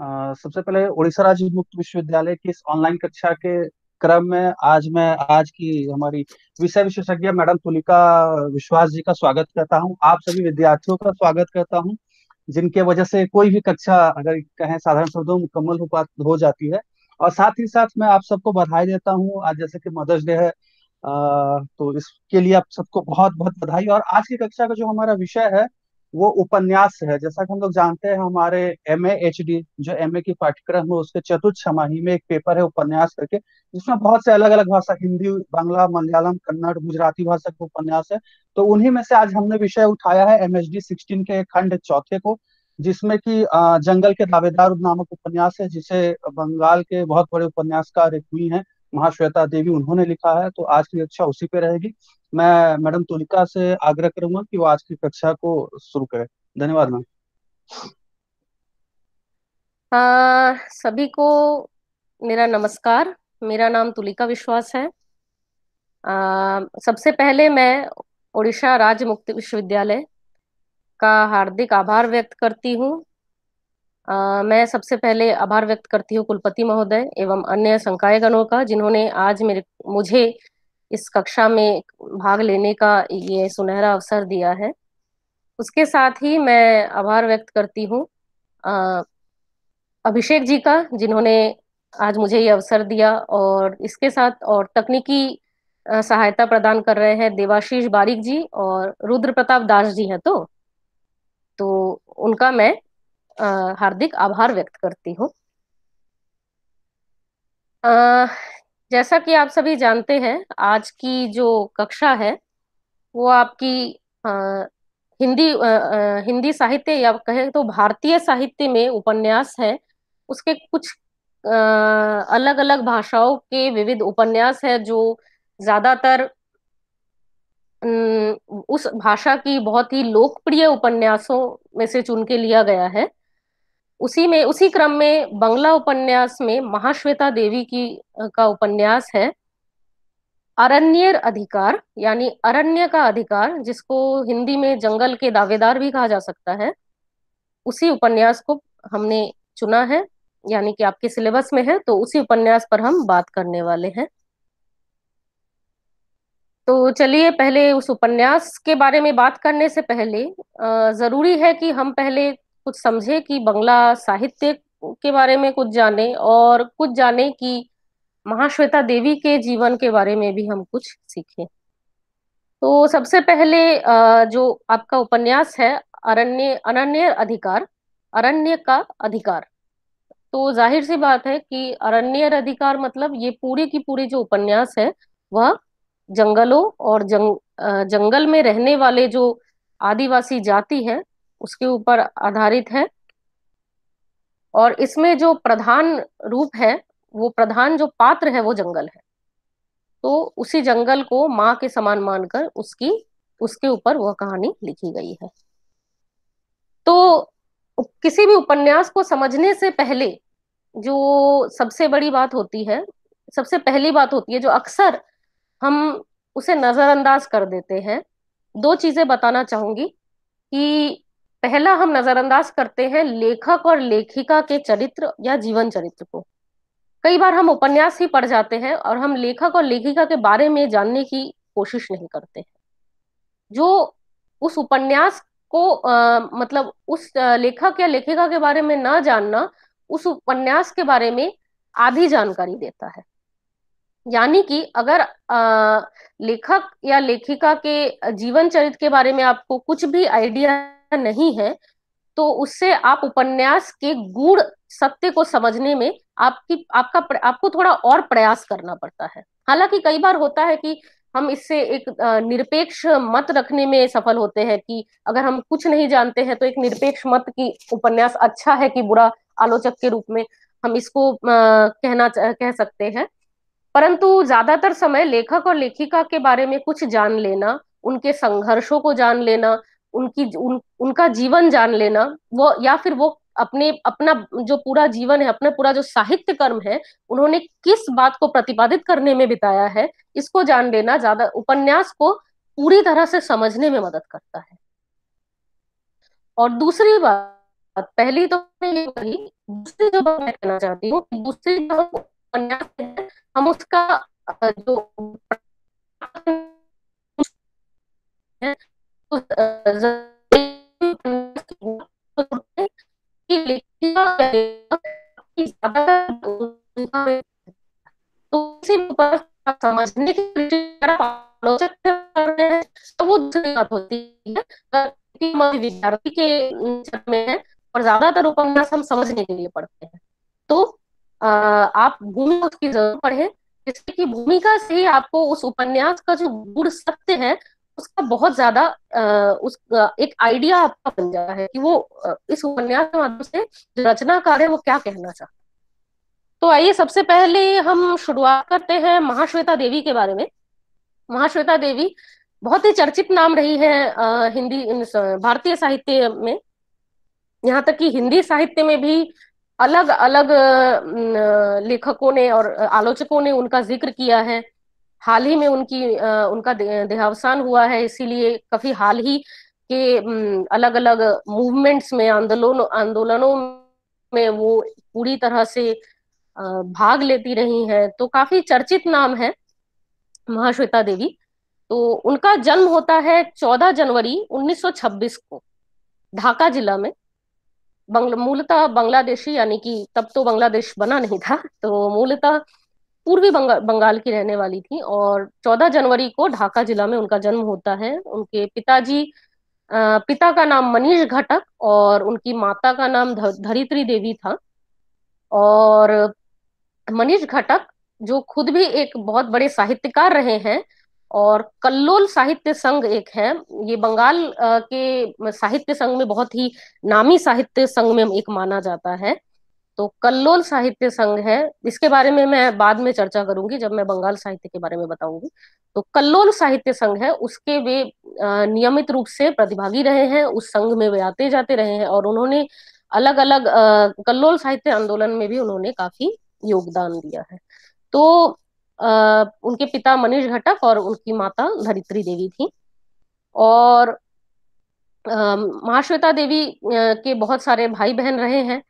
सबसे पहले उड़ीसा राज्य मुक्त विश्वविद्यालय की इस ऑनलाइन कक्षा के क्रम में आज मैं आज की हमारी विषय विशेषज्ञ मैडम तुलिका विश्वास जी का स्वागत करता हूं आप सभी विद्यार्थियों का स्वागत करता हूं जिनके वजह से कोई भी कक्षा अगर कहें साधारण शब्दों मुकम्मल हो पा हो जाती है और साथ ही साथ मैं आप सबको बधाई देता हूँ आज जैसे कि मदर्स डे है तो इसके लिए आप सबको बहुत बहुत बधाई और आज की कक्षा का जो हमारा विषय है वो उपन्यास है जैसा कि हम लोग जानते हैं हमारे एम एच डी जो एम ए की पाठ्यक्रम है उसके चतुर्थ छमाही में एक पेपर है उपन्यास करके जिसमें बहुत से अलग अलग भाषा हिंदी बांग्ला मलयालम कन्नड़ गुजराती भाषा के उपन्यास है तो उन्हीं में से आज हमने विषय उठाया है एम एच डी सिक्सटीन के खंड चौथे को जिसमें कि जंगल के दावेदार नामक उपन्यास है जिसे बंगाल के बहुत बड़े उपन्यासकार एक हुई हैं महाश्वेता देवी उन्होंने लिखा है तो आज की कक्षा उसी पे रहेगी मैं मैडम तुलिका से आग्रह करूंगा कि वो आज की कक्षा को शुरू करें धन्यवाद मैम सभी को मेरा नमस्कार मेरा नाम तुलिका विश्वास है आ, सबसे पहले मैं ओडिशा राज्य मुक्ति विश्वविद्यालय का हार्दिक आभार व्यक्त करती हूँ आ, मैं सबसे पहले आभार व्यक्त करती हूँ कुलपति महोदय एवं अन्य संकायगणों का जिन्होंने आज मेरे मुझे इस कक्षा में भाग लेने का ये सुनहरा अवसर दिया है उसके साथ ही मैं आभार व्यक्त करती हूँ अभिषेक जी का जिन्होंने आज मुझे ये अवसर दिया और इसके साथ और तकनीकी सहायता प्रदान कर रहे हैं देवाशीष बारिक जी और रुद्र प्रताप दास जी हैं तो तो उनका मैं हार्दिक आभार व्यक्त करती हूँ जैसा कि आप सभी जानते हैं आज की जो कक्षा है वो आपकी आ, हिंदी आ, आ, हिंदी साहित्य या कहे तो भारतीय साहित्य में उपन्यास है उसके कुछ अलग अलग भाषाओं के विविध उपन्यास है जो ज्यादातर उस भाषा की बहुत ही लोकप्रिय उपन्यासों में से चुन के लिया गया है उसी में उसी क्रम में बंगला उपन्यास में महाश्वेता देवी की का उपन्यास है अरण्यर अधिकार यानी अरण्य का अधिकार जिसको हिंदी में जंगल के दावेदार भी कहा जा सकता है उसी उपन्यास को हमने चुना है यानी कि आपके सिलेबस में है तो उसी उपन्यास पर हम बात करने वाले हैं तो चलिए पहले उस उपन्यास के बारे में बात करने से पहले जरूरी है कि हम पहले कुछ समझे कि बंगला साहित्य के बारे में कुछ जाने और कुछ जाने कि महाश्वेता देवी के जीवन के बारे में भी हम कुछ सीखें तो सबसे पहले जो आपका उपन्यास है अरण्य अनन्य अधिकार अरण्य का अधिकार तो जाहिर सी बात है कि अरण्य अधिकार मतलब ये पूरी की पूरी जो उपन्यास है वह जंगलों और जंग जंगल में रहने वाले जो आदिवासी जाति है उसके ऊपर आधारित है और इसमें जो प्रधान रूप है वो प्रधान जो पात्र है वो जंगल है तो उसी जंगल को माँ के समान मानकर उसकी उसके ऊपर वह कहानी लिखी गई है तो किसी भी उपन्यास को समझने से पहले जो सबसे बड़ी बात होती है सबसे पहली बात होती है जो अक्सर हम उसे नजरअंदाज कर देते हैं दो चीजें बताना चाहूंगी कि पहला हम नजरअंदाज करते हैं लेखक और लेखिका के चरित्र या जीवन चरित्र को कई बार हम उपन्यास ही पढ़ जाते हैं और हम लेखक और लेखिका के बारे में जानने की कोशिश नहीं करते हैं जो उस उपन्यास को आ, मतलब उस लेखक या लेखिका के बारे में ना जानना उस उपन्यास के बारे में आधी जानकारी देता है यानी कि अगर आ, लेखक या लेखिका के जीवन चरित्र के बारे में आपको कुछ भी आइडिया नहीं है तो उससे आप उपन्यास के गूढ़ सत्य को समझने में आपकी आपका आपको थोड़ा और प्रयास करना पड़ता है हालांकि कई बार होता है कि हम इससे एक निरपेक्ष मत रखने में सफल होते हैं कि अगर हम कुछ नहीं जानते हैं तो एक निरपेक्ष मत की उपन्यास अच्छा है कि बुरा आलोचक के रूप में हम इसको आ, कहना कह सकते हैं परंतु ज्यादातर समय लेखक और लेखिका के बारे में कुछ जान लेना उनके संघर्षों को जान लेना उनकी उन, उनका जीवन जान लेना वो या फिर वो अपने अपना जो पूरा जीवन है अपना पूरा जो साहित्य कर्म है उन्होंने किस बात को प्रतिपादित करने में बिताया है इसको जान लेना ज्यादा उपन्यास को पूरी तरह से समझने में मदद करता है और दूसरी बात पहली तो ये कही दूसरी जो बात मैं कहना चाहती हूँ दूसरी जो उपन्यास है हम उसका जो तो समझने के लिए तो वो विद्यार्थी के में है और ज्यादातर उपन्यास हम समझने के लिए पढ़ते हैं तो आ, आप भूमि की जरूर पढ़े जिससे कि भूमिका से ही आपको उस उपन्यास का जो गुड़ सत्य है उसका बहुत ज्यादा उस एक आइडिया आपका बन गया है कि वो इस उपन्यास के माध्यम से जो रचनाकार है वो क्या कहना चाहता तो आइए सबसे पहले हम शुरुआत करते हैं महाश्वेता देवी के बारे में महाश्वेता देवी बहुत ही चर्चित नाम रही है हिंदी भारतीय साहित्य में यहाँ तक कि हिंदी साहित्य में भी अलग अलग लेखकों ने और आलोचकों ने उनका जिक्र किया है हाल ही में उनकी उनका देहावसान हुआ है इसीलिए काफी हाल ही के अलग अलग मूवमेंट्स में आंदोलन आंदोलनों में वो पूरी तरह से भाग लेती रही हैं तो काफी चर्चित नाम है महाश्वेता देवी तो उनका जन्म होता है 14 जनवरी 1926 को ढाका जिला में बंग मूलतः बांग्लादेशी यानी कि तब तो बांग्लादेश बना नहीं था तो मूलतः पूर्वी बंगा, बंगाल की रहने वाली थी और 14 जनवरी को ढाका जिला में उनका जन्म होता है उनके पिताजी पिता का नाम मनीष घटक और उनकी माता का नाम धरित्री देवी था और मनीष घटक जो खुद भी एक बहुत बड़े साहित्यकार रहे हैं और कल्लोल साहित्य संघ एक है ये बंगाल के साहित्य संघ में बहुत ही नामी साहित्य संघ में एक माना जाता है तो कल्लोल साहित्य संघ है इसके बारे में मैं बाद में चर्चा करूंगी जब मैं बंगाल साहित्य के बारे में बताऊंगी तो कल्लोल साहित्य संघ है उसके वे नियमित रूप से प्रतिभागी रहे हैं उस संघ में वे आते जाते रहे हैं और उन्होंने अलग अलग कल्लोल साहित्य आंदोलन में भी उन्होंने काफी योगदान दिया है तो आ, उनके पिता मनीष घटक और उनकी माता धरित्री देवी थी और महाश्वेता देवी के बहुत सारे भाई बहन रहे हैं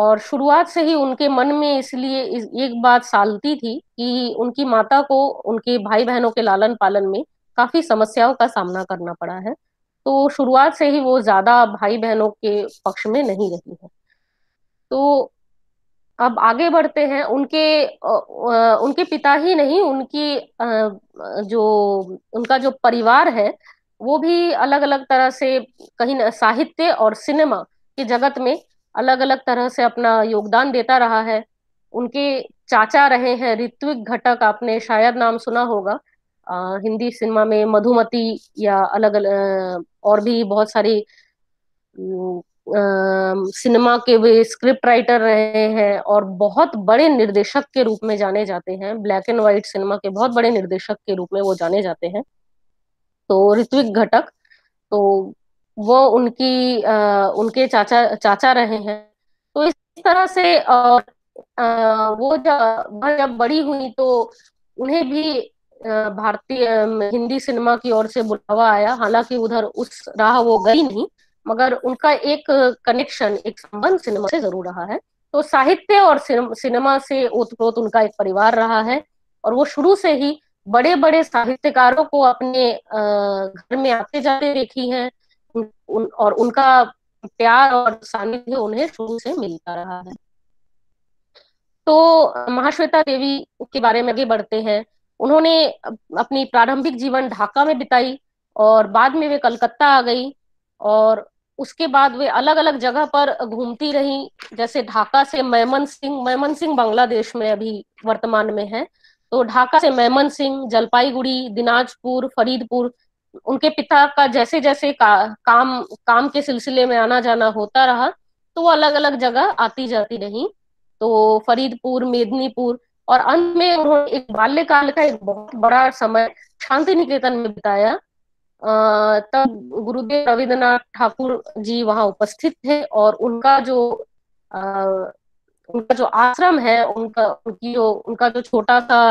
और शुरुआत से ही उनके मन में इसलिए इस एक बात सालती थी कि उनकी माता को उनके भाई बहनों के लालन पालन में काफी समस्याओं का सामना करना पड़ा है तो शुरुआत से ही वो ज्यादा भाई बहनों के पक्ष में नहीं रही है तो अब आगे बढ़ते हैं उनके उनके पिता ही नहीं उनकी जो उनका जो परिवार है वो भी अलग अलग तरह से कहीं साहित्य और सिनेमा के जगत में अलग अलग तरह से अपना योगदान देता रहा है उनके चाचा रहे हैं ऋत्विक घटक आपने शायद नाम सुना होगा आ, हिंदी सिनेमा में मधुमती या अलग अलग और भी बहुत सारी सिनेमा के वे स्क्रिप्ट राइटर रहे हैं और बहुत बड़े निर्देशक के रूप में जाने जाते हैं ब्लैक एंड व्हाइट सिनेमा के बहुत बड़े निर्देशक के रूप में वो जाने जाते हैं तो ऋत्विक घटक तो वो उनकी आ, उनके चाचा चाचा रहे हैं तो इस तरह से और वो जब वह जब बड़ी हुई तो उन्हें भी भारतीय हिंदी सिनेमा की ओर से बुलावा आया हालांकि उधर उस राह वो गई नहीं मगर उनका एक कनेक्शन एक संबंध सिनेमा से जरूर रहा है तो साहित्य और सिनेमा से ओतप्रोत उनका एक परिवार रहा है और वो शुरू से ही बड़े बड़े साहित्यकारों को अपने घर में आते जाते देखी हैं उन, और उनका प्यार और सानिध्य उन्हें शुरू से मिलता रहा है तो महाश्वेता देवी के बारे में आगे बढ़ते हैं उन्होंने अपनी प्रारंभिक जीवन ढाका में बिताई और बाद में वे कलकत्ता आ गई और उसके बाद वे अलग अलग जगह पर घूमती रही जैसे ढाका से मैमन सिंह मैमन सिंह बांग्लादेश में अभी वर्तमान में है तो ढाका से मैमन सिंह जलपाईगुड़ी दिनाजपुर फरीदपुर उनके पिता का जैसे जैसे का, काम काम के सिलसिले में आना जाना होता रहा तो वो अलग अलग जगह आती जाती रही तो फरीदपुर मेदनीपुर और अंत में उन्होंने एक बाल्यकाल का एक बहुत बड़ा समय शांति निकेतन में बिताया तब गुरुदेव रविन्द्रनाथ ठाकुर जी वहां उपस्थित थे और उनका जो आ, उनका जो आश्रम है उनका उनकी जो उनका जो छोटा सा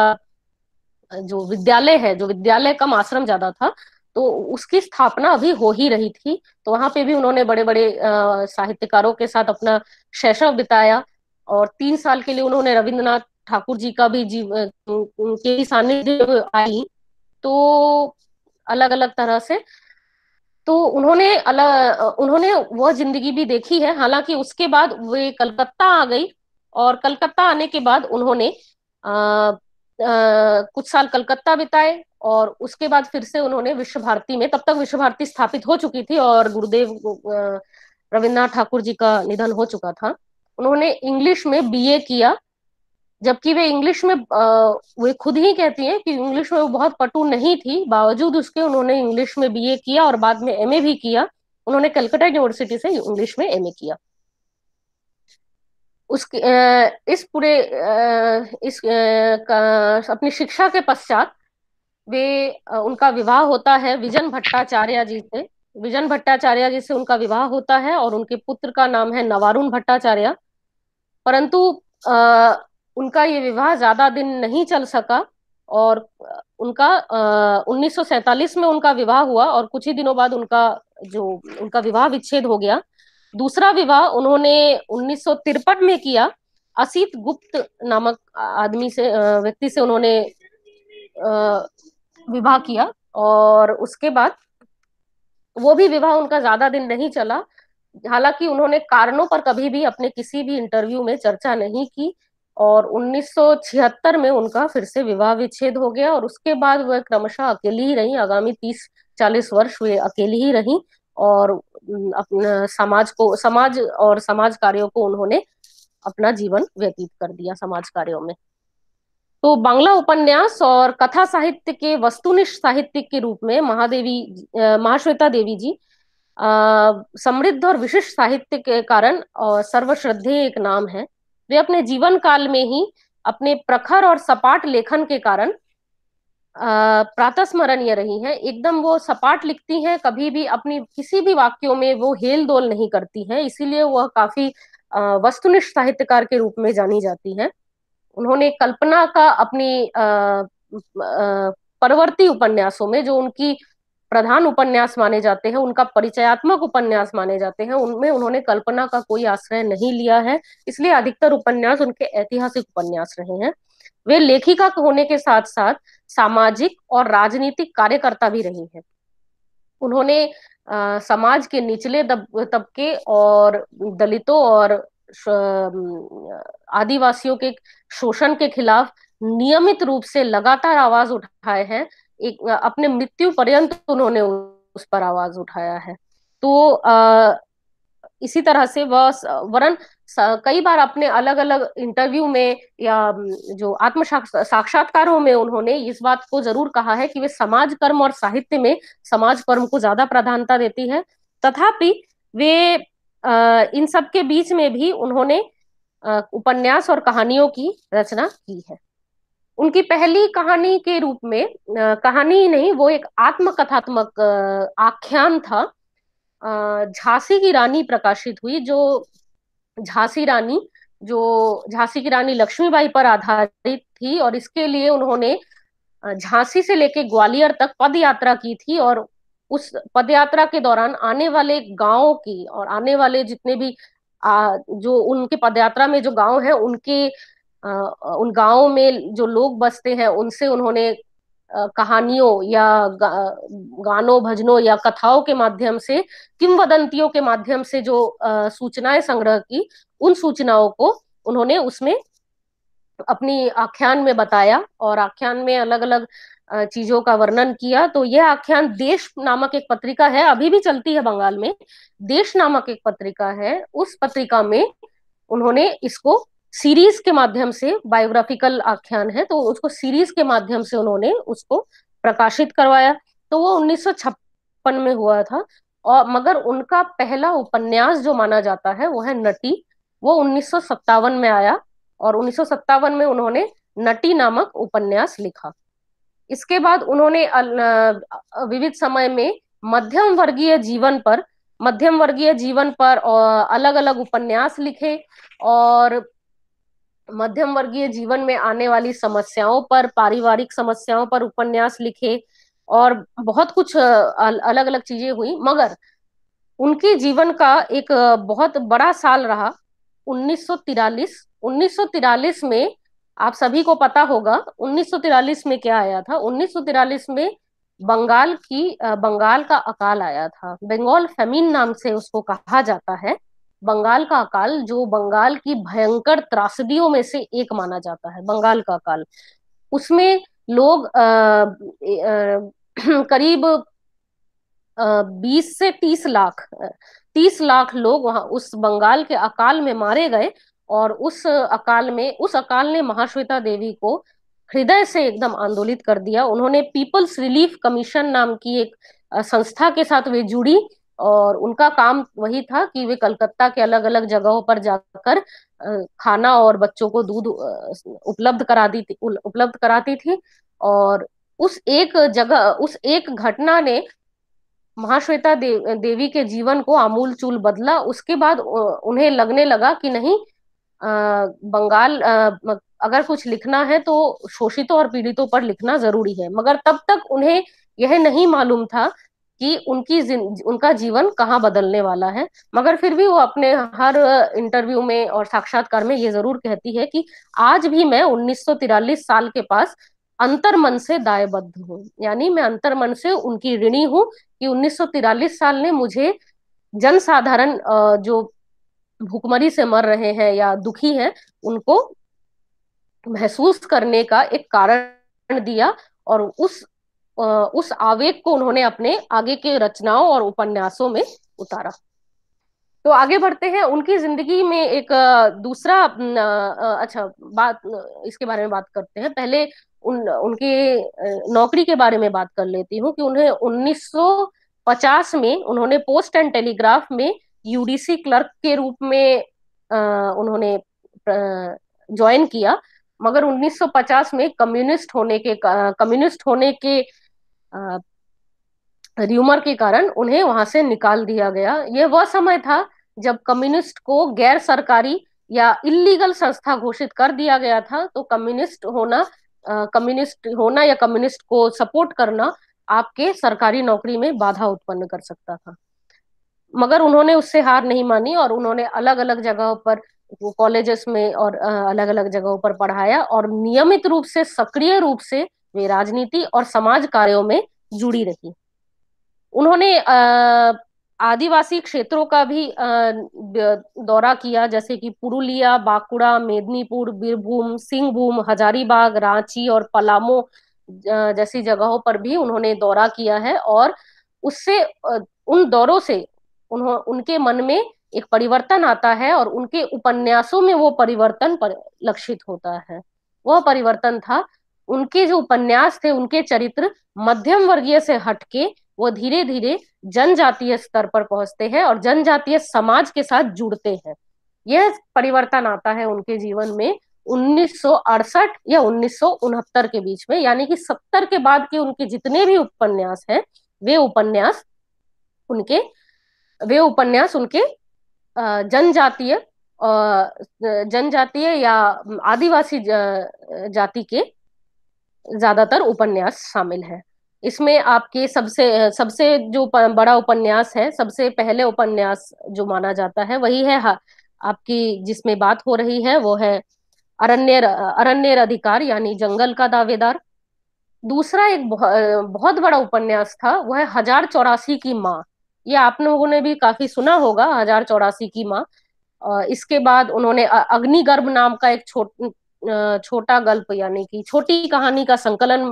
जो विद्यालय है जो विद्यालय कम आश्रम ज्यादा था तो उसकी स्थापना अभी हो ही रही थी तो वहां पे भी उन्होंने बड़े बड़े साहित्यकारों के साथ अपना शैशव बिताया और तीन साल के लिए उन्होंने रविंद्रनाथ ठाकुर जी का भी जीव के सानिध्य आई तो अलग अलग तरह से तो उन्होंने अलग उन्होंने वह जिंदगी भी देखी है हालांकि उसके बाद वे कलकत्ता आ गई और कलकत्ता आने के बाद उन्होंने कुछ साल कलकत्ता बिताए और उसके बाद फिर से उन्होंने विश्व भारती में तब तक विश्व भारती स्थापित हो चुकी थी और गुरुदेव रविन्द्रनाथ ठाकुर जी का निधन हो चुका था उन्होंने इंग्लिश में बीए किया जबकि वे इंग्लिश में वे खुद ही कहती हैं कि इंग्लिश में वो बहुत पटु नहीं थी बावजूद उसके उन्होंने इंग्लिश में बीए किया और बाद में एमए भी किया उन्होंने कलकत्ता यूनिवर्सिटी से इंग्लिश में एमए किया उसके इस पूरे इस का अपनी शिक्षा के पश्चात वे उनका विवाह होता है विजन भट्टाचार्य जी से विजन भट्टाचार्य जी से उनका विवाह होता है और उनके पुत्र का नाम है नवारुण भट्टाचार्य परंतु आ, उनका ये विवाह ज्यादा दिन नहीं चल सका और उनका अः में उनका विवाह हुआ और कुछ ही दिनों बाद उनका जो उनका विवाह विच्छेद हो गया दूसरा विवाह उन्होंने उन्नीस में किया असित गुप्त नामक आदमी से व्यक्ति से उन्होंने विवाह किया और उसके बाद वो भी विवाह उनका ज्यादा दिन नहीं चला हालांकि उन्होंने कारणों पर कभी भी अपने किसी भी इंटरव्यू में चर्चा नहीं की और 1976 में उनका फिर से विवाह विच्छेद हो गया और उसके बाद वह क्रमशः अकेली ही रही आगामी 30 40 वर्ष वे अकेली ही रही और अपना समाज को समाज और समाज कार्यों को उन्होंने अपना जीवन व्यतीत कर दिया समाज कार्यों में तो बांग्ला उपन्यास और कथा साहित्य के वस्तुनिष्ठ साहित्य के रूप में महादेवी महाश्वेता देवी जी समृद्ध और विशिष्ट साहित्य के कारण और सर्वश्रद्धे एक नाम है वे अपने जीवन काल में ही अपने प्रखर और सपाट लेखन के कारण प्रातः स्मरणीय रही हैं एकदम वो सपाट लिखती हैं कभी भी अपनी किसी भी वाक्यों में वो हेल दोल नहीं करती हैं इसीलिए वह काफी वस्तुनिष्ठ साहित्यकार के रूप में जानी जाती हैं उन्होंने कल्पना का अपनी परवर्ती उपन्यासों में जो उनकी प्रधान उपन्यास माने जाते हैं उनका परिचयात्मक उपन्यास माने जाते हैं उनमें उन्होंने कल्पना का कोई आश्रय नहीं लिया है इसलिए अधिकतर उपन्यास उनके ऐतिहासिक उपन्यास रहे हैं वे लेखिका होने के साथ साथ सामाजिक और राजनीतिक कार्यकर्ता भी रही हैं उन्होंने आ, समाज के निचले तबके और दलितों और आदिवासियों के शोषण के खिलाफ नियमित रूप से लगातार आवाज उठाए हैं एक अपने मृत्यु पर्यंत उन्होंने उस पर आवाज उठाया है तो आ, इसी तरह से वह वरन कई बार अपने अलग अलग इंटरव्यू में या जो आत्म साक्षात्कारों में उन्होंने इस बात को जरूर कहा है कि वे समाज कर्म और साहित्य में समाज कर्म को ज्यादा प्रधानता देती है तथापि वे इन सब के बीच में भी उन्होंने उपन्यास और कहानियों की रचना की है उनकी पहली कहानी के रूप में कहानी ही नहीं वो एक आत्मकथात्मक आख्यान था झांसी की रानी प्रकाशित हुई जो झांसी रानी जो झांसी की रानी लक्ष्मीबाई पर आधारित थी और इसके लिए उन्होंने झांसी से लेके ग्वालियर तक पद यात्रा की थी और उस पद यात्रा के दौरान आने वाले गाँव की और आने वाले जितने भी आ, जो उनके पदयात्रा में जो गांव है उनके आ, उन गांवों में जो लोग बसते हैं उनसे उन्होंने कहानियों या गानों भजनों या कथाओं के माध्यम से किंवदंतियों के माध्यम से जो सूचनाएं संग्रह की उन सूचनाओं को उन्होंने उसमें अपनी आख्यान में बताया और आख्यान में अलग अलग चीजों का वर्णन किया तो यह आख्यान देश नामक एक पत्रिका है अभी भी चलती है बंगाल में देश नामक एक पत्रिका है उस पत्रिका में उन्होंने इसको सीरीज के माध्यम से बायोग्राफिकल आख्यान है तो उसको सीरीज के माध्यम से उन्होंने उसको प्रकाशित करवाया तो वो उन्नीस में हुआ था और मगर उनका पहला उपन्यास जो माना जाता है वो है नटी वो उन्नीस में आया और उन्नीस में उन्होंने नटी नामक उपन्यास लिखा इसके बाद उन्होंने विविध समय में मध्यम वर्गीय जीवन पर मध्यम वर्गीय जीवन पर अलग अलग उपन्यास लिखे और मध्यम वर्गीय जीवन में आने वाली समस्याओं पर पारिवारिक समस्याओं पर उपन्यास लिखे और बहुत कुछ अलग अलग चीजें हुई मगर उनके जीवन का एक बहुत बड़ा साल रहा 1943 1943 में आप सभी को पता होगा 1943 में क्या आया था 1943 में बंगाल की बंगाल का अकाल आया था बंगाल फेमिन नाम से उसको कहा जाता है बंगाल का अकाल जो बंगाल की भयंकर त्रासदियों में से एक माना जाता है बंगाल का अकाल उसमें लोग आ, आ, करीब बीस से तीस लाख तीस लाख लोग वहां उस बंगाल के अकाल में मारे गए और उस अकाल में उस अकाल ने महाश्वेता देवी को हृदय से एकदम आंदोलित कर दिया उन्होंने पीपल्स रिलीफ कमीशन नाम की एक संस्था के साथ वे जुड़ी और उनका काम वही था कि वे कलकत्ता के अलग अलग जगहों पर जाकर खाना और बच्चों को दूध उपलब्ध कराती थी उपलब्ध कराती थी और उस एक जगह उस एक घटना ने महाश्वेता देव, देवी के जीवन को आमूल चूल बदला उसके बाद उन्हें लगने लगा कि नहीं आ, बंगाल आ, अगर कुछ लिखना है तो शोषितों और पीड़ितों पर लिखना जरूरी है मगर तब तक उन्हें यह नहीं मालूम था कि उनकी उनका जीवन कहाँ बदलने वाला है मगर फिर भी वो अपने हर इंटरव्यू में और साक्षात्कार में ये जरूर कहती है कि आज भी मैं 1943 साल के पास अंतर मन से दायबद्ध हूँ यानी मैं अंतर मन से उनकी ऋणी हूँ कि 1943 साल ने मुझे जन साधारण जो भुखमरी से मर रहे हैं या दुखी हैं उनको महसूस करने का एक कारण दिया और उस उस आवेग को उन्होंने अपने आगे के रचनाओं और उपन्यासों में उतारा तो आगे बढ़ते हैं उनकी जिंदगी में एक दूसरा अच्छा बात इसके बारे में बात करते हैं पहले उन उनके नौकरी के बारे में बात कर लेती हूँ कि उन्हें 1950 में उन्होंने पोस्ट एंड टेलीग्राफ में यूडीसी क्लर्क के रूप में उन्होंने ज्वाइन किया मगर 1950 में कम्युनिस्ट होने के कम्युनिस्ट होने के र्यूमर के कारण उन्हें वहां से निकाल दिया गया यह वह समय था जब कम्युनिस्ट को गैर सरकारी या इलीगल संस्था घोषित कर दिया गया था तो कम्युनिस्ट होना कम्युनिस्ट होना या कम्युनिस्ट को सपोर्ट करना आपके सरकारी नौकरी में बाधा उत्पन्न कर सकता था मगर उन्होंने उससे हार नहीं मानी और उन्होंने अलग अलग जगहों पर कॉलेजेस में और अलग अलग जगहों पर पढ़ाया और नियमित रूप से सक्रिय रूप से वे राजनीति और समाज कार्यों में जुड़ी रही उन्होंने आदिवासी क्षेत्रों का भी दौरा किया जैसे कि पुरुलिया बांकुड़ा मेदनीपुर बीरभूम सिंहभूम हजारीबाग रांची और पलामू जैसी जगहों पर भी उन्होंने दौरा किया है और उससे उन दौरों से उन्हों उनके मन में एक परिवर्तन आता है और उनके उपन्यासों में वो परिवर्तन पर लक्षित होता है वह परिवर्तन था उनके जो उपन्यास थे उनके चरित्र मध्यम वर्गीय से हटके वो धीरे धीरे जनजातीय स्तर पर पहुंचते हैं और जनजातीय समाज के साथ जुड़ते हैं यह परिवर्तन आता है उनके जीवन में 1968 या उन्नीस के बीच में यानी कि 70 के बाद के उनके जितने भी उपन्यास हैं वे उपन्यास उनके वे उपन्यास उनके जनजातीय जनजातीय या आदिवासी जाति के ज्यादातर उपन्यास शामिल है इसमें आपके सबसे सबसे जो बड़ा उपन्यास है सबसे पहले उपन्यास जो माना जाता है वही है आपकी जिसमें बात हो रही है वो है अरण्य अरण्य अधिकार यानी जंगल का दावेदार दूसरा एक बहुत बड़ा उपन्यास था वह है हजार चौरासी की माँ ये आप लोगों ने भी काफी सुना होगा हजार चौरासी की माँ इसके बाद उन्होंने अग्निगर्भ नाम का एक छोट छोटा गल्प यानी कि छोटी कहानी का संकलन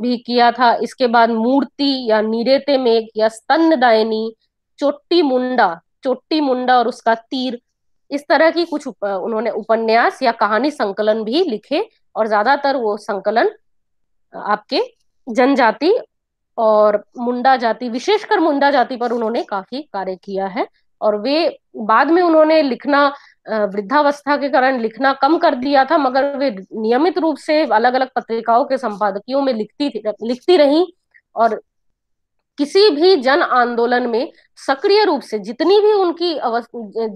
भी किया था इसके बाद मूर्ति या नीरेते मेघ या दायनी चोटी मुंडा चोटी मुंडा और उसका तीर इस तरह की कुछ उप, उन्होंने उपन्यास या कहानी संकलन भी लिखे और ज्यादातर वो संकलन आपके जनजाति और मुंडा जाति विशेषकर मुंडा जाति पर उन्होंने काफी कार्य किया है और वे बाद में उन्होंने लिखना वृद्धावस्था के कारण लिखना कम कर दिया था मगर वे नियमित रूप से अलग अलग पत्रिकाओं के संपादकियों में लिखती लिखती रही और किसी भी जन आंदोलन में सक्रिय रूप से जितनी भी उनकी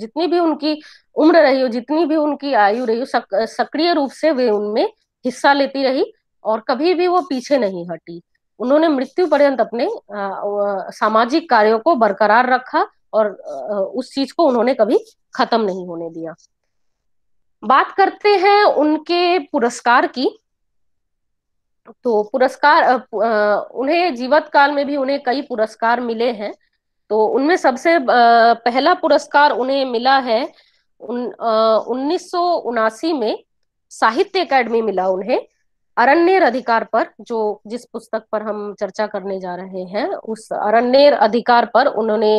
जितनी भी उनकी उम्र रही हो जितनी भी उनकी आयु रही हो सक, सक्रिय रूप से वे उनमें हिस्सा लेती रही और कभी भी वो पीछे नहीं हटी उन्होंने मृत्यु पर्यंत अपने आ, सामाजिक कार्यों को बरकरार रखा और उस चीज को उन्होंने कभी खत्म नहीं होने दिया बात करते हैं उनके पुरस्कार की तो पुरस्कार उन्हें जीवत काल में भी उन्हें कई पुरस्कार मिले हैं तो उनमें सबसे पहला पुरस्कार उन्हें मिला है उन्नीस में साहित्य एकेडमी मिला उन्हें अरण्य अधिकार पर जो जिस पुस्तक पर हम चर्चा करने जा रहे हैं उस अरण्य अधिकार पर उन्होंने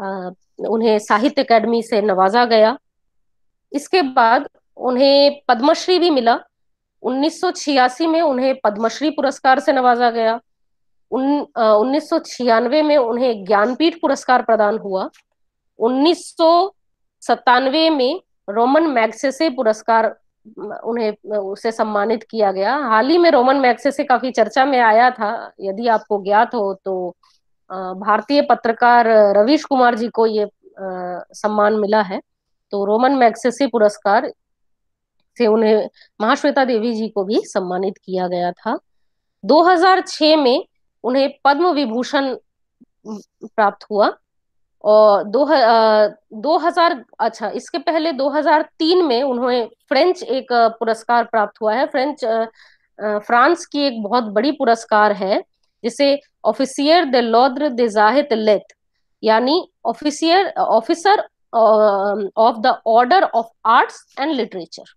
उन्हें साहित्य अकेडमी से नवाजा गया इसके बाद उन्हें पद्मश्री भी मिला 1986 में उन्हें पद्मश्री पुरस्कार से नवाजा गया उन उन्नीस में उन्हें ज्ञानपीठ पुरस्कार प्रदान हुआ उन्नीस में रोमन मैग्सेसे पुरस्कार उन्हें उसे सम्मानित किया गया हाल ही में रोमन मैग्सेसे काफी चर्चा में आया था यदि आपको ज्ञात हो तो भारतीय पत्रकार रवीश कुमार जी को ये सम्मान मिला है तो रोमन मैक्सेसी पुरस्कार से उन्हें महाश्वेता देवी जी को भी सम्मानित किया गया था 2006 में उन्हें पद्म विभूषण प्राप्त हुआ और दो, दो हजार अच्छा इसके पहले 2003 में उन्हें फ्रेंच एक पुरस्कार प्राप्त हुआ है फ्रेंच फ्रांस की एक बहुत बड़ी पुरस्कार है जिसे ऑफिसियर द लौद्र द जाहिद लेथ यानी ऑफिसियर officer of the order of arts and literature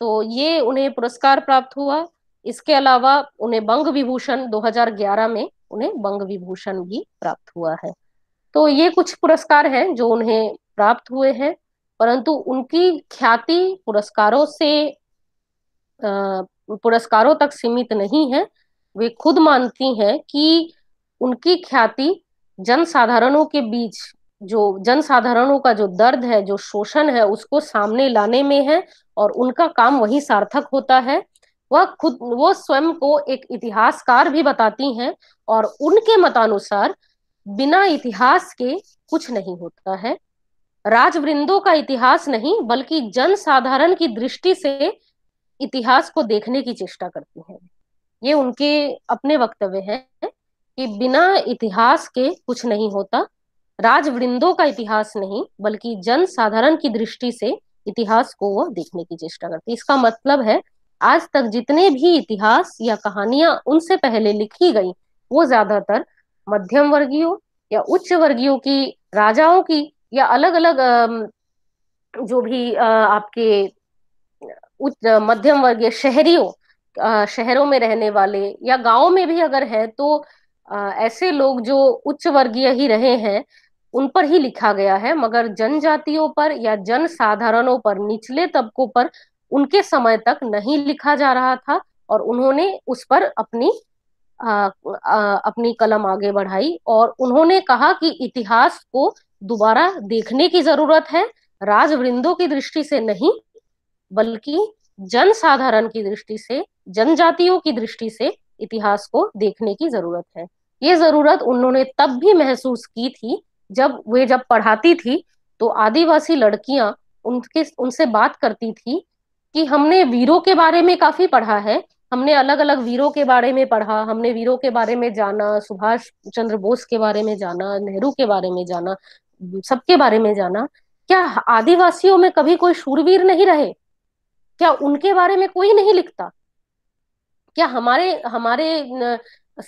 तो ये उन्हें पुरस्कार प्राप्त हुआ इसके अलावा उन्हें बंग विभूषण 2011 में उन्हें बंग विभूषण भी प्राप्त हुआ है तो ये कुछ पुरस्कार हैं जो उन्हें प्राप्त हुए हैं परंतु उनकी ख्याति पुरस्कारों से पुरस्कारों तक सीमित नहीं है वे खुद मानती हैं कि उनकी ख्याति जनसाधारणों के बीच जो जनसाधारणों का जो दर्द है जो शोषण है उसको सामने लाने में है और उनका काम वही सार्थक होता है वह खुद वो स्वयं को एक इतिहासकार भी बताती हैं और उनके मतानुसार बिना इतिहास के कुछ नहीं होता है राजवृंदों का इतिहास नहीं बल्कि जनसाधारण की दृष्टि से इतिहास को देखने की चेष्टा करती हैं ये उनके अपने वक्तव्य है कि बिना इतिहास के कुछ नहीं होता राजवृंदों का इतिहास नहीं बल्कि जन साधारण की दृष्टि से इतिहास को वह देखने की चेष्टा करती इसका मतलब है आज तक जितने भी इतिहास या कहानियां उनसे पहले लिखी गई वो ज्यादातर मध्यम वर्गीयों या उच्च वर्गियों की राजाओं की या अलग अलग जो भी आपके उच्च मध्यम वर्गीय शहरियों शहरों में रहने वाले या गाँव में भी अगर है तो ऐसे लोग जो उच्च वर्गीय ही रहे हैं उन पर ही लिखा गया है मगर जनजातियों पर या जन साधारणों पर निचले तबकों पर उनके समय तक नहीं लिखा जा रहा था और उन्होंने उस पर अपनी आ, आ, अपनी कलम आगे बढ़ाई और उन्होंने कहा कि इतिहास को दोबारा देखने की जरूरत है राजवृंदों की दृष्टि से नहीं बल्कि जन साधारण की दृष्टि से जनजातियों की दृष्टि से इतिहास को देखने की जरूरत है ये जरूरत उन्होंने तब भी महसूस की थी जब वे जब पढ़ाती थी तो आदिवासी लड़कियां उनके उनसे बात करती थी कि हमने वीरों के बारे में काफी पढ़ा है हमने अलग अलग वीरों के बारे में पढ़ा हमने वीरों के बारे में जाना सुभाष चंद्र बोस के बारे में जाना नेहरू के बारे में जाना सबके बारे में जाना क्या आदिवासियों में कभी कोई शूरवीर नहीं रहे क्या उनके बारे में कोई नहीं लिखता क्या हमारे हमारे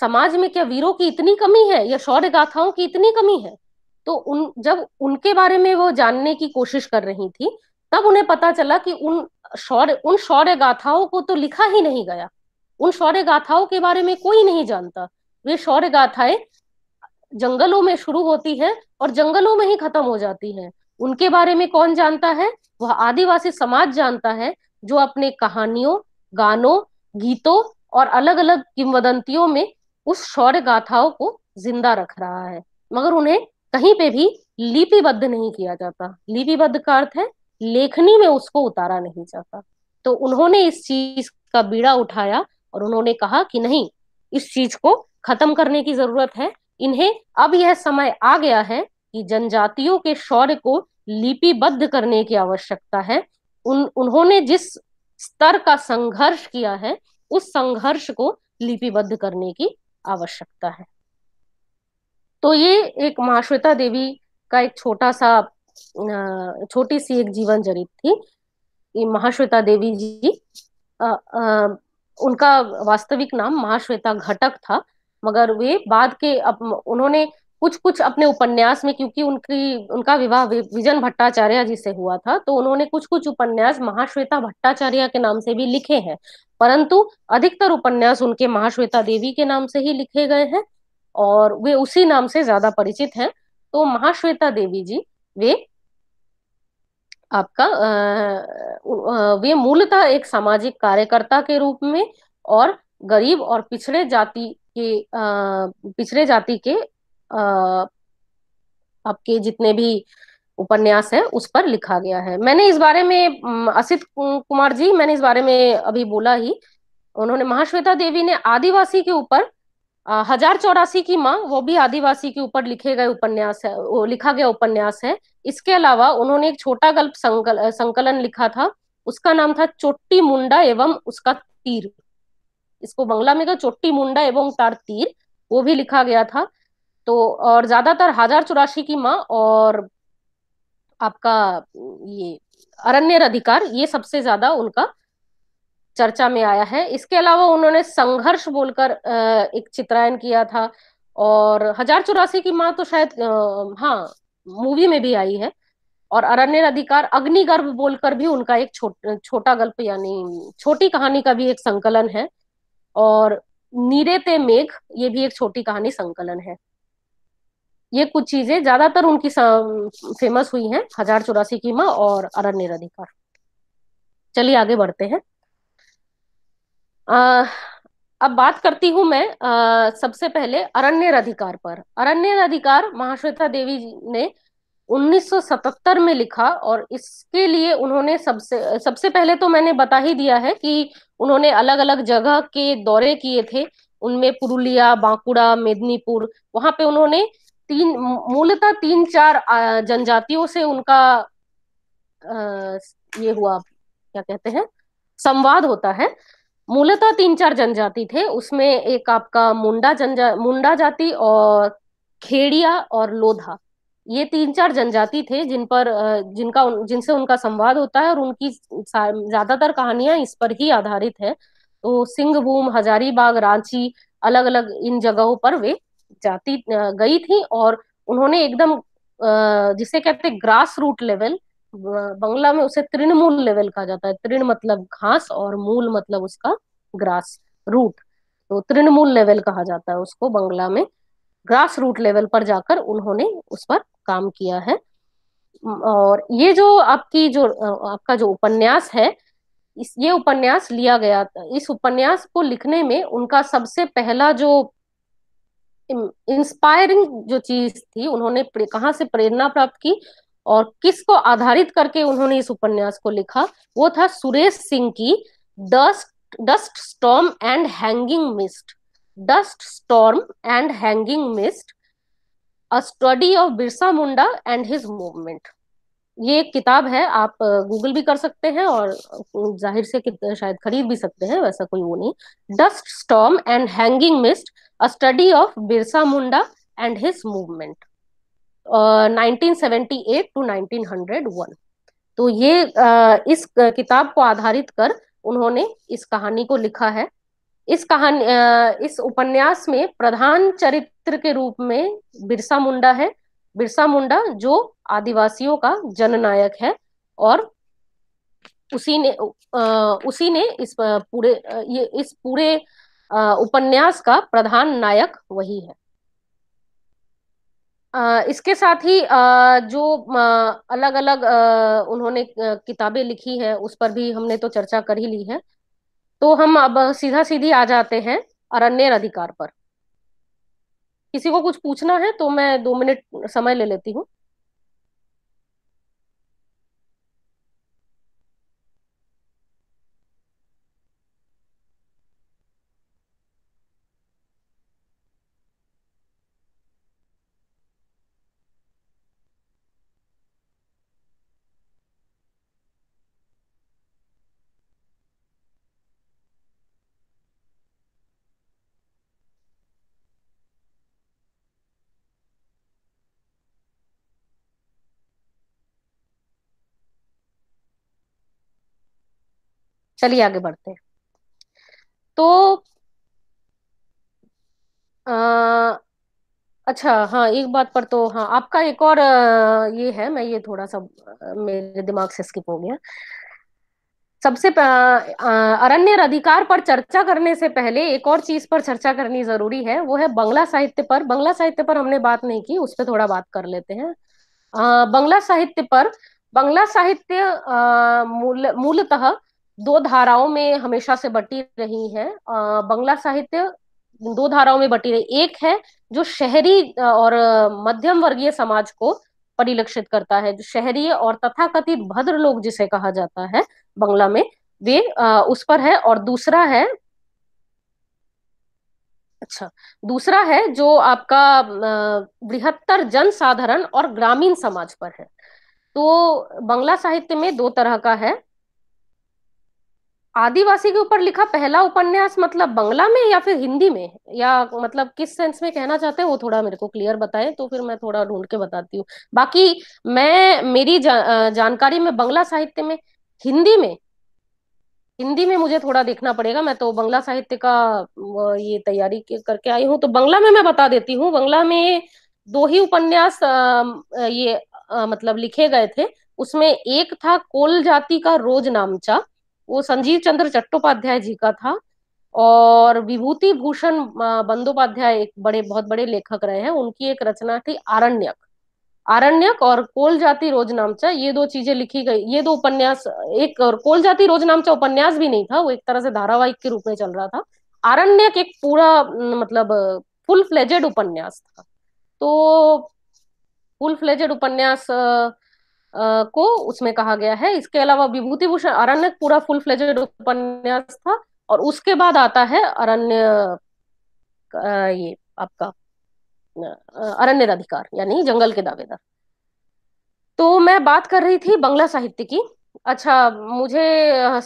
समाज में क्या वीरों की इतनी कमी है या शौर्य गाथाओं की इतनी कमी है तो उन जब उनके बारे में वो जानने की कोशिश कर रही थी तब उन्हें पता चला कि उन शौर्य उन शौर्य गाथाओं को तो लिखा ही नहीं गया उन शौर्य गाथाओं के बारे में कोई नहीं जानता वे शौर्य गाथाएं जंगलों में शुरू होती है और जंगलों में ही खत्म हो जाती है उनके बारे में कौन जानता है वह आदिवासी समाज जानता है जो अपने कहानियों गानों गीतों और अलग अलग किंवदंतियों में उस शौर्य गाथाओं को जिंदा रख रहा है मगर उन्हें कहीं पे भी लिपिबद्ध नहीं किया जाता लिपिबद्ध का अर्थ है लेखनी में उसको उतारा नहीं जाता तो उन्होंने इस चीज का बीड़ा उठाया और उन्होंने कहा कि नहीं इस चीज को खत्म करने की जरूरत है इन्हें अब यह समय आ गया है कि जनजातियों के शौर्य को लिपिबद्ध करने की आवश्यकता है उन उन्होंने जिस स्तर का संघर्ष किया है उस संघर्ष को लिपिबद्ध करने की आवश्यकता है तो ये एक महाश्वेता देवी का एक छोटा सा छोटी सी एक जीवन जरित थी ये महाश्वेता देवी जी आ, आ, उनका वास्तविक नाम महाश्वेता घटक था मगर वे बाद के अप, उन्होंने कुछ कुछ अपने उपन्यास में क्योंकि उनकी उनका विवाह विजन भट्टाचार्य जी से हुआ था तो उन्होंने कुछ कुछ उपन्यास महाश्वेता भट्टाचार्य के नाम से भी लिखे हैं परंतु अधिकतर उपन्यास उनके महाश्वेता देवी के नाम से ही लिखे गए हैं और वे उसी नाम से ज्यादा परिचित हैं तो महाश्वेता देवी जी वे आपका आ, वे मूलतः एक सामाजिक कार्यकर्ता के रूप में और गरीब और पिछड़े जाति के आ, पिछड़े जाति के आ, आपके जितने भी उपन्यास है उस पर लिखा गया है मैंने इस बारे में असित कुमार जी मैंने इस बारे में अभी बोला ही उन्होंने महाश्वेता देवी ने आदिवासी के ऊपर हजार चौरासी की माँ वो भी आदिवासी के ऊपर लिखे गए उपन्यास है वो लिखा गया उपन्यास है इसके अलावा उन्होंने एक छोटा गल्प संकल, संकलन लिखा था उसका नाम था चोट्टी मुंडा एवं उसका तीर इसको बंगला में कहा तो चोट्टी मुंडा एवं तार तीर वो भी लिखा गया था तो और ज्यादातर हजार चौरासी की माँ और आपका ये अरण्य अधिकार ये सबसे ज्यादा उनका चर्चा में आया है इसके अलावा उन्होंने संघर्ष बोलकर एक चित्रायन किया था और हजार चौरासी की माँ तो शायद हाँ मूवी में भी आई है और अरण्य अधिकार अग्निगर्भ बोलकर भी उनका एक छोट छोटा गल्प यानी छोटी कहानी का भी एक संकलन है और नीरेते मेघ ये भी एक छोटी कहानी संकलन है ये कुछ चीजें ज्यादातर उनकी फेमस हुई हैं हजार चौरासी की माँ और अरण्य अधिकार चलिए आगे बढ़ते हैं आ, अब बात करती हूं मैं आ, सबसे पहले अरण्य अधिकार पर अरण्य अधिकार महाश्वेता देवी ने 1977 में लिखा और इसके लिए उन्होंने सबसे सबसे पहले तो मैंने बता ही दिया है कि उन्होंने अलग अलग जगह के दौरे किए थे उनमें पुरुलिया बांकुड़ा मेदनीपुर वहां पे उन्होंने तीन मूलतः तीन चार जनजातियों से उनका ये हुआ क्या कहते हैं संवाद होता है मूलतः तीन चार जनजाति थे उसमें एक आपका मुंडा जनजा मुंडा जाति और खेड़िया और लोधा ये तीन चार जनजाति थे जिन पर जिनका जिनसे उनका संवाद होता है और उनकी ज्यादातर कहानियां इस पर ही आधारित है तो सिंहभूम हजारीबाग रांची अलग अलग इन जगहों पर वे जाती गई थी और उन्होंने एकदम जिसे कहते ग्रास रूट लेवल बंगला में उसे तृणमूल लेवल कहा जाता है तृण मतलब घास और मूल मतलब उसका ग्रास रूट तो तृणमूल लेवल कहा जाता है उसको बंगला में ग्रास रूट लेवल पर जाकर उन्होंने उस पर काम किया है और ये जो आपकी जो आपका जो उपन्यास है इस ये उपन्यास लिया गया था इस उपन्यास को लिखने में उनका सबसे पहला जो इंस्पायरिंग जो चीज थी उन्होंने कहाँ से प्रेरणा प्राप्त की और किसको आधारित करके उन्होंने इस उपन्यास को लिखा वो था सुरेश सिंह की dust dust storm and hanging mist dust storm and hanging mist a study of Birsa Munda and his movement ये एक किताब है आप गूगल भी कर सकते हैं और जाहिर से शायद खरीद भी सकते हैं वैसा कोई वो नहीं dust storm and hanging mist a study of Birsa Munda and his movement eight two one तो ये uh, इस किताब को आधारित कर उन्होंने इस कहानी को लिखा है इस कहानी uh, इस उपन्यास में प्रधान चरित्र के रूप में बिरसा मुंडा है बिरसा मुंडा जो आदिवासियों का जननायक है और उसी ने उसी ने इस पूरे ये इस पूरे उपन्यास का प्रधान नायक वही है इसके साथ ही जो अलग अलग उन्होंने किताबें लिखी हैं उस पर भी हमने तो चर्चा कर ही ली है तो हम अब सीधा सीधी आ जाते हैं अरण्य अधिकार पर किसी को कुछ पूछना है तो मैं दो मिनट समय ले लेती हूँ चलिए आगे बढ़ते हैं तो आ, अच्छा हाँ एक बात पर तो हाँ आपका एक और ये है मैं ये थोड़ा सा मेरे दिमाग से स्किप हो गया सबसे अरण्य अधिकार पर चर्चा करने से पहले एक और चीज पर चर्चा करनी जरूरी है वो है बंगला साहित्य पर बंगला साहित्य पर हमने बात नहीं की उस पर थोड़ा बात कर लेते हैं आ, बंगला साहित्य पर बंगला साहित्य मूल मूलतः दो धाराओं में हमेशा से बटी रही हैं बंगला साहित्य दो धाराओं में बटी रही एक है जो शहरी और मध्यम वर्गीय समाज को परिलक्षित करता है जो शहरी और तथाकथित भद्र लोग जिसे कहा जाता है बंगला में वे उस पर है और दूसरा है अच्छा दूसरा है जो आपका बृहत्तर जन साधारण और ग्रामीण समाज पर है तो बंगला साहित्य में दो तरह का है आदिवासी के ऊपर लिखा पहला उपन्यास मतलब बंगला में या फिर हिंदी में या मतलब किस सेंस में कहना चाहते हैं वो थोड़ा मेरे को क्लियर बताएं तो फिर मैं थोड़ा ढूंढ के बताती हूँ बाकी मैं मेरी जा, जानकारी में बंगला साहित्य में हिंदी में हिंदी में मुझे थोड़ा देखना पड़ेगा मैं तो बंगला साहित्य का ये तैयारी करके आई हूँ तो बंगला में मैं बता देती हूँ बंगला में दो ही उपन्यास ये मतलब लिखे गए थे उसमें एक था कोल जाति का रोज नामचा वो संजीव चंद्र चट्टोपाध्याय जी का था और विभूति भूषण बंदोपाध्याय एक बड़े बहुत बड़े लेखक रहे हैं उनकी एक रचना थी आरण्यक आरण्यक और कोल जाति रोजनामचा ये दो चीजें लिखी गई ये दो उपन्यास एक और कोल जाति रोजनामचा उपन्यास भी नहीं था वो एक तरह से धारावाहिक के रूप में चल रहा था आरण्यक एक पूरा मतलब फुल फ्लेजेड उपन्यास था तो फुल फ्लेजेड उपन्यास को उसमें कहा गया है इसके अलावा विभूति भूषण अरण्य पूरा फुल फ्लेजेड उपन्यास था और उसके बाद आता है अरण्य ये आपका अरण्य अधिकार यानी जंगल के दावेदार तो मैं बात कर रही थी बंगला साहित्य की अच्छा मुझे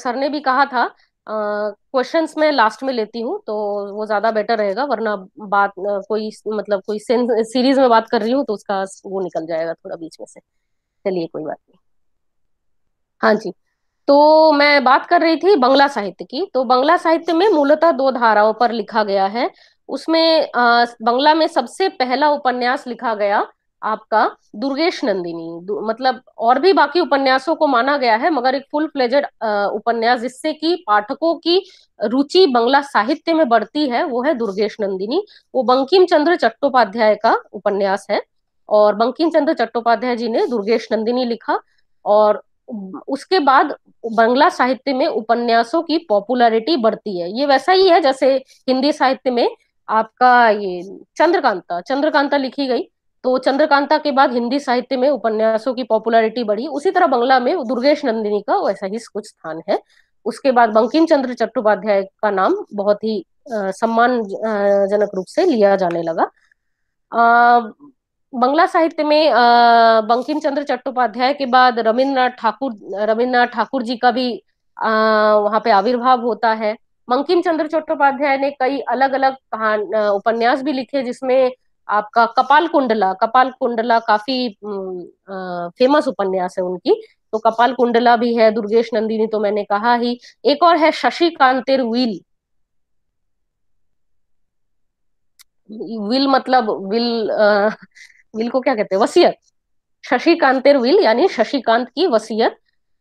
सर ने भी कहा था क्वेश्चंस मैं लास्ट में लेती हूँ तो वो ज्यादा बेटर रहेगा वरना बात कोई मतलब कोई सीरीज में बात कर रही हूँ तो उसका वो निकल जाएगा थोड़ा बीच में से चलिए कोई बात नहीं हाँ जी तो मैं बात कर रही थी बंगला साहित्य की तो बंगला साहित्य में मूलतः दो धाराओं पर लिखा गया है उसमें आ, बंगला में सबसे पहला उपन्यास लिखा गया आपका दुर्गेश नंदिनी मतलब और भी बाकी उपन्यासों को माना गया है मगर एक फुल फ्लेजेड उपन्यास जिससे कि पाठकों की रुचि बंगला साहित्य में बढ़ती है वो है दुर्गेश नंदिनी वो बंकिम चंद्र चट्टोपाध्याय का उपन्यास है और बंकिम चंद्र चट्टोपाध्याय जी ने दुर्गेश नंदिनी लिखा और उसके बाद बंगला साहित्य में उपन्यासों की पॉपुलैरिटी बढ़ती है ये वैसा ही है जैसे हिंदी साहित्य में आपका ये चंद्रकांता चंद्रकांता लिखी गई तो चंद्रकांता के बाद हिंदी साहित्य में उपन्यासों की पॉपुलैरिटी बढ़ी उसी तरह बंगला में दुर्गेश नंदिनी का वैसा ही कुछ स्थान है उसके बाद बंकिम चंद्र चट्टोपाध्याय का नाम बहुत ही सम्मान जनक रूप से लिया जाने लगा बंगला साहित्य में बंकिम चंद्र चट्टोपाध्याय के बाद रविन्द्रनाथ ठाकुर रविन्द्रनाथ ठाकुर जी का भी वहां पे आविर्भाव होता है बंकिम चंद्र चट्टोपाध्याय ने कई अलग अलग कहान उपन्यास भी लिखे जिसमें आपका कपाल कुंडला कपाल कुंडला काफी फेमस उपन्यास है उनकी तो कपाल कुंडला भी है दुर्गेश नंदिनी तो मैंने कहा ही एक और है शशि कांतेर व्हील विल मतलब विल विल को क्या कहते हैं वसीयत शशिकांतर विल यानी शशिकांत की वसीयत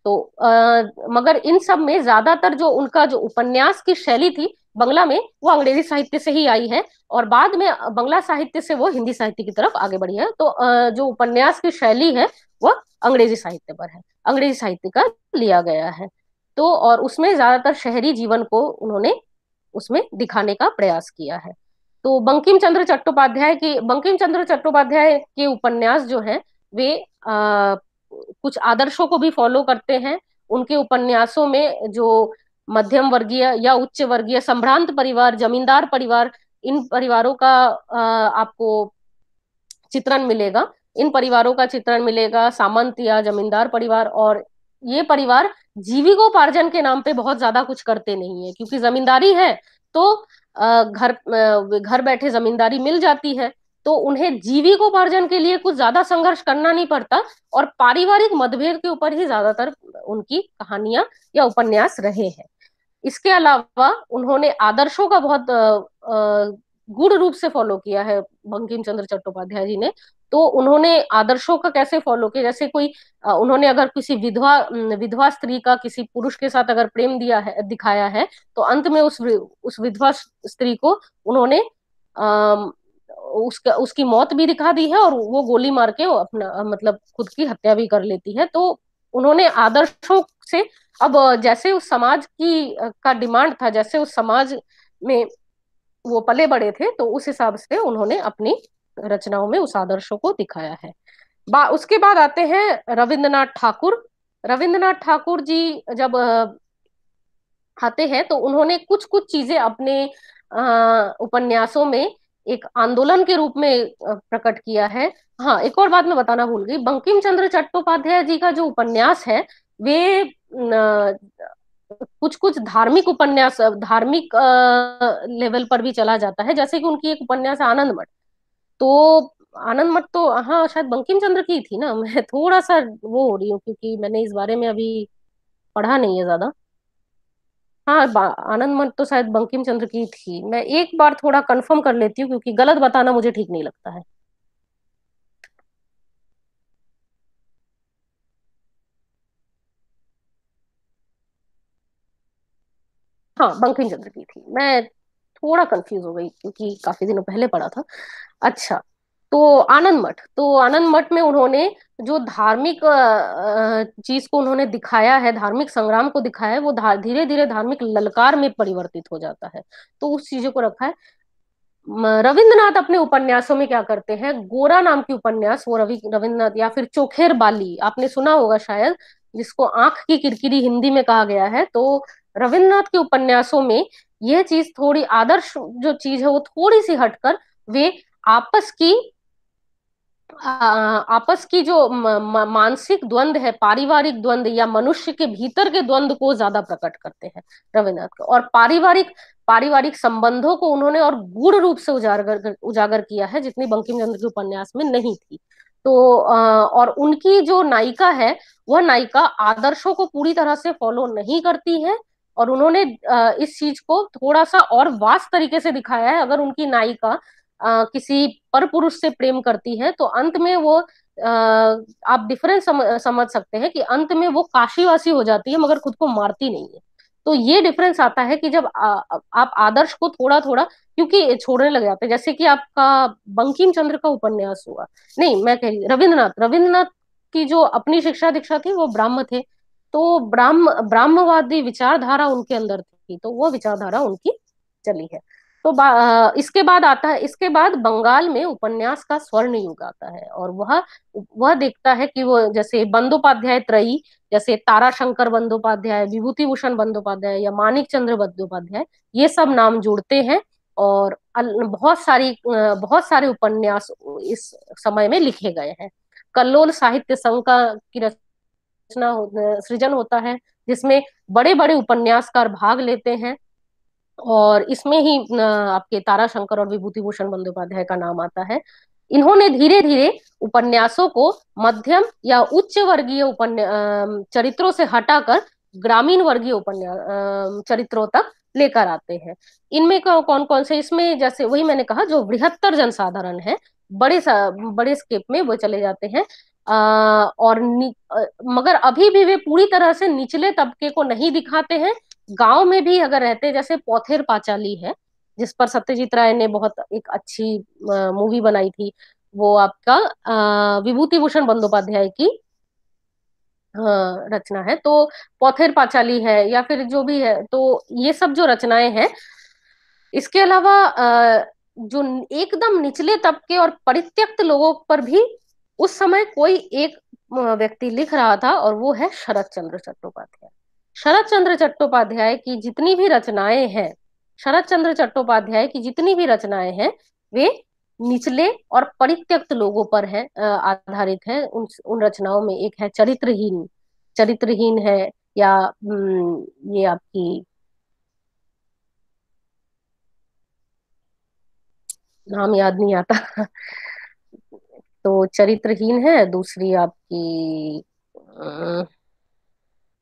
तो आ, मगर इन सब में ज्यादातर जो उनका जो उपन्यास की शैली थी बंगला में वो अंग्रेजी साहित्य से ही आई है और बाद में बंगला साहित्य से वो हिंदी साहित्य की तरफ आगे बढ़ी है तो आ, जो उपन्यास की शैली है वो अंग्रेजी साहित्य पर है अंग्रेजी साहित्य का लिया गया है तो और उसमें ज्यादातर शहरी जीवन को उन्होंने उसमें दिखाने का प्रयास किया है तो बंकिम चंद्र चट्टोपाध्याय की बंकिम चंद्र चट्टोपाध्याय के उपन्यास जो है वे आ, कुछ आदर्शों को भी फॉलो करते हैं उनके उपन्यासों में जो मध्यम वर्गीय या उच्च वर्गीय संभ्रांत परिवार जमींदार परिवार इन परिवारों का आ, आपको चित्रण मिलेगा इन परिवारों का चित्रण मिलेगा सामंत या जमींदार परिवार और ये परिवार जीविकोपार्जन के नाम पे बहुत ज्यादा कुछ करते नहीं है क्योंकि जमींदारी है तो घर घर बैठे जमींदारी मिल जाती है तो उन्हें जीविकोपार्जन के लिए कुछ ज्यादा संघर्ष करना नहीं पड़ता और पारिवारिक मतभेद के ऊपर ही ज्यादातर उनकी कहानियां या उपन्यास रहे हैं इसके अलावा उन्होंने आदर्शों का बहुत गुड़ रूप से फॉलो किया है बंकिम चंद्र चट्टोपाध्याय जी ने तो उन्होंने आदर्शों का कैसे फॉलो किया जैसे कोई उन्होंने अगर किसी विधवा विधवा स्त्री का किसी पुरुष के साथ अगर प्रेम दिया है दिखाया है तो अंत में उस उस विधवा स्त्री को उन्होंने उसका उसकी मौत भी दिखा दी है और वो गोली मार के अपना मतलब खुद की हत्या भी कर लेती है तो उन्होंने आदर्शों से अब जैसे उस समाज की का डिमांड था जैसे उस समाज में वो पले बड़े थे तो उस हिसाब से उन्होंने अपनी रचनाओं में उस आदर्शों को दिखाया है बा, उसके बाद आते हैं रविंद्रनाथ ठाकुर रविंद्रनाथ ठाकुर जी जब आते हैं तो उन्होंने कुछ कुछ चीजें अपने उपन्यासों में एक आंदोलन के रूप में प्रकट किया है हाँ एक और बात मैं बताना भूल गई बंकिम चंद्र चट्टोपाध्याय जी का जो उपन्यास है वे कुछ कुछ धार्मिक उपन्यास धार्मिक लेवल पर भी चला जाता है जैसे कि उनकी एक उपन्यास आनंद मठ तो आनंद मठ तो हाँ शायद बंकिम चंद्र की थी ना मैं थोड़ा सा वो हो रही हूँ क्योंकि मैंने इस बारे में अभी पढ़ा नहीं है ज्यादा हाँ आनंद मठ तो शायद बंकिम चंद्र की थी मैं एक बार थोड़ा कंफर्म कर लेती हूँ क्योंकि गलत बताना मुझे ठीक नहीं लगता है हाँ बंकिम चंद्र की थी मैं थोड़ा कंफ्यूज हो गई क्योंकि काफी दिनों पहले पढ़ा था अच्छा तो आनंद मठ तो आनंद मठ में उन्होंने जो धार्मिक चीज को उन्होंने दिखाया है धार्मिक संग्राम को दिखाया है वो धीरे धीरे धार्मिक ललकार में परिवर्तित हो जाता है तो उस चीजों को रखा है रविंद्रनाथ अपने उपन्यासों में क्या करते हैं गोरा नाम की उपन्यास वो रवि रविंद्रनाथ या फिर चोखेर बाली आपने सुना होगा शायद जिसको आंख की किरकिरी हिंदी में कहा गया है तो रविन्द्रनाथ के उपन्यासों में ये चीज थोड़ी आदर्श जो चीज है वो थोड़ी सी हटकर वे आपस की आपस की जो मानसिक द्वंद है पारिवारिक द्वंद या मनुष्य के भीतर के द्वंद को ज्यादा प्रकट करते हैं रविन्द्रनाथ और पारिवारिक पारिवारिक संबंधों को उन्होंने और गूढ़ रूप से उजागर उजागर किया है जितनी बंकिम चंद्र के उपन्यास में नहीं थी तो और उनकी जो नायिका है वह नायिका आदर्शों को पूरी तरह से फॉलो नहीं करती है और उन्होंने इस चीज को थोड़ा सा और वास तरीके से दिखाया है अगर उनकी नायिका किसी पर पुरुष से प्रेम करती है तो अंत में वो आप डिफरेंस समझ सकते हैं कि अंत में वो काशीवासी हो जाती है मगर खुद को मारती नहीं है तो ये डिफरेंस आता है कि जब आ, आप आदर्श को थोड़ा थोड़ा क्योंकि छोड़ने लग जाते हैं जैसे कि आपका बंकिम चंद्र का उपन्यास हुआ नहीं मैं कह रही रविंद्रनाथ रविन्द्रनाथ की जो अपनी शिक्षा दीक्षा थी वो ब्राह्म थे तो ब्राह्म ब्राह्मवादी विचारधारा उनके अंदर थी तो वो विचारधारा उनकी चली है तो इसके बाद आता है इसके बाद बंगाल में उपन्यास का स्वर्ण युग आता है और वह वह देखता है कि वो जैसे बंदोपाध्याय त्रयी जैसे ताराशंकर बंदोपाध्याय विभूति भूषण बंदोपाध्याय या मानिक चंद्र बंदोपाध्याय ये सब नाम जुड़ते हैं और बहुत सारी बहुत सारे उपन्यास इस समय में लिखे गए हैं कल्लोल साहित्य संघ का की रचना हो, सृजन होता है जिसमें बड़े बड़े उपन्यासकार भाग लेते हैं और इसमें ही आपके तारा शंकर और विभूति भूषण बंदोपाध्याय का नाम आता है इन्होंने धीरे धीरे उपन्यासों को मध्यम या उच्च वर्गीय उपन्या चरित्रों से हटाकर ग्रामीण वर्गीय उपन्यास चरित्रों तक लेकर आते हैं इनमें कौन कौन से इसमें जैसे वही मैंने कहा जो बृहत्तर जनसाधारण है बड़े बड़े स्केप में वो चले जाते हैं और मगर अभी भी वे पूरी तरह से निचले तबके को नहीं दिखाते हैं गांव में भी अगर रहते जैसे पौथेर पाचाली है जिस पर सत्यजीत राय ने बहुत एक अच्छी मूवी बनाई थी वो आपका विभूति भूषण बंदोपाध्याय की रचना है तो पौथेर पाचाली है या फिर जो भी है तो ये सब जो रचनाएं हैं इसके अलावा जो एकदम निचले तबके और परित्यक्त लोगों पर भी उस समय कोई एक व्यक्ति लिख रहा था और वो है शरद चंद्र चट्टोपाध्याय शरद चंद्र चट्टोपाध्याय की जितनी भी रचनाएं हैं शरद चंद्र चट्टोपाध्याय की जितनी भी रचनाएं हैं वे निचले और परित्यक्त लोगों पर है आधारित है उन उन रचनाओं में एक है चरित्रहीन चरित्रहीन है या ये आपकी नाम याद नहीं आता तो चरित्रहीन है दूसरी आपकी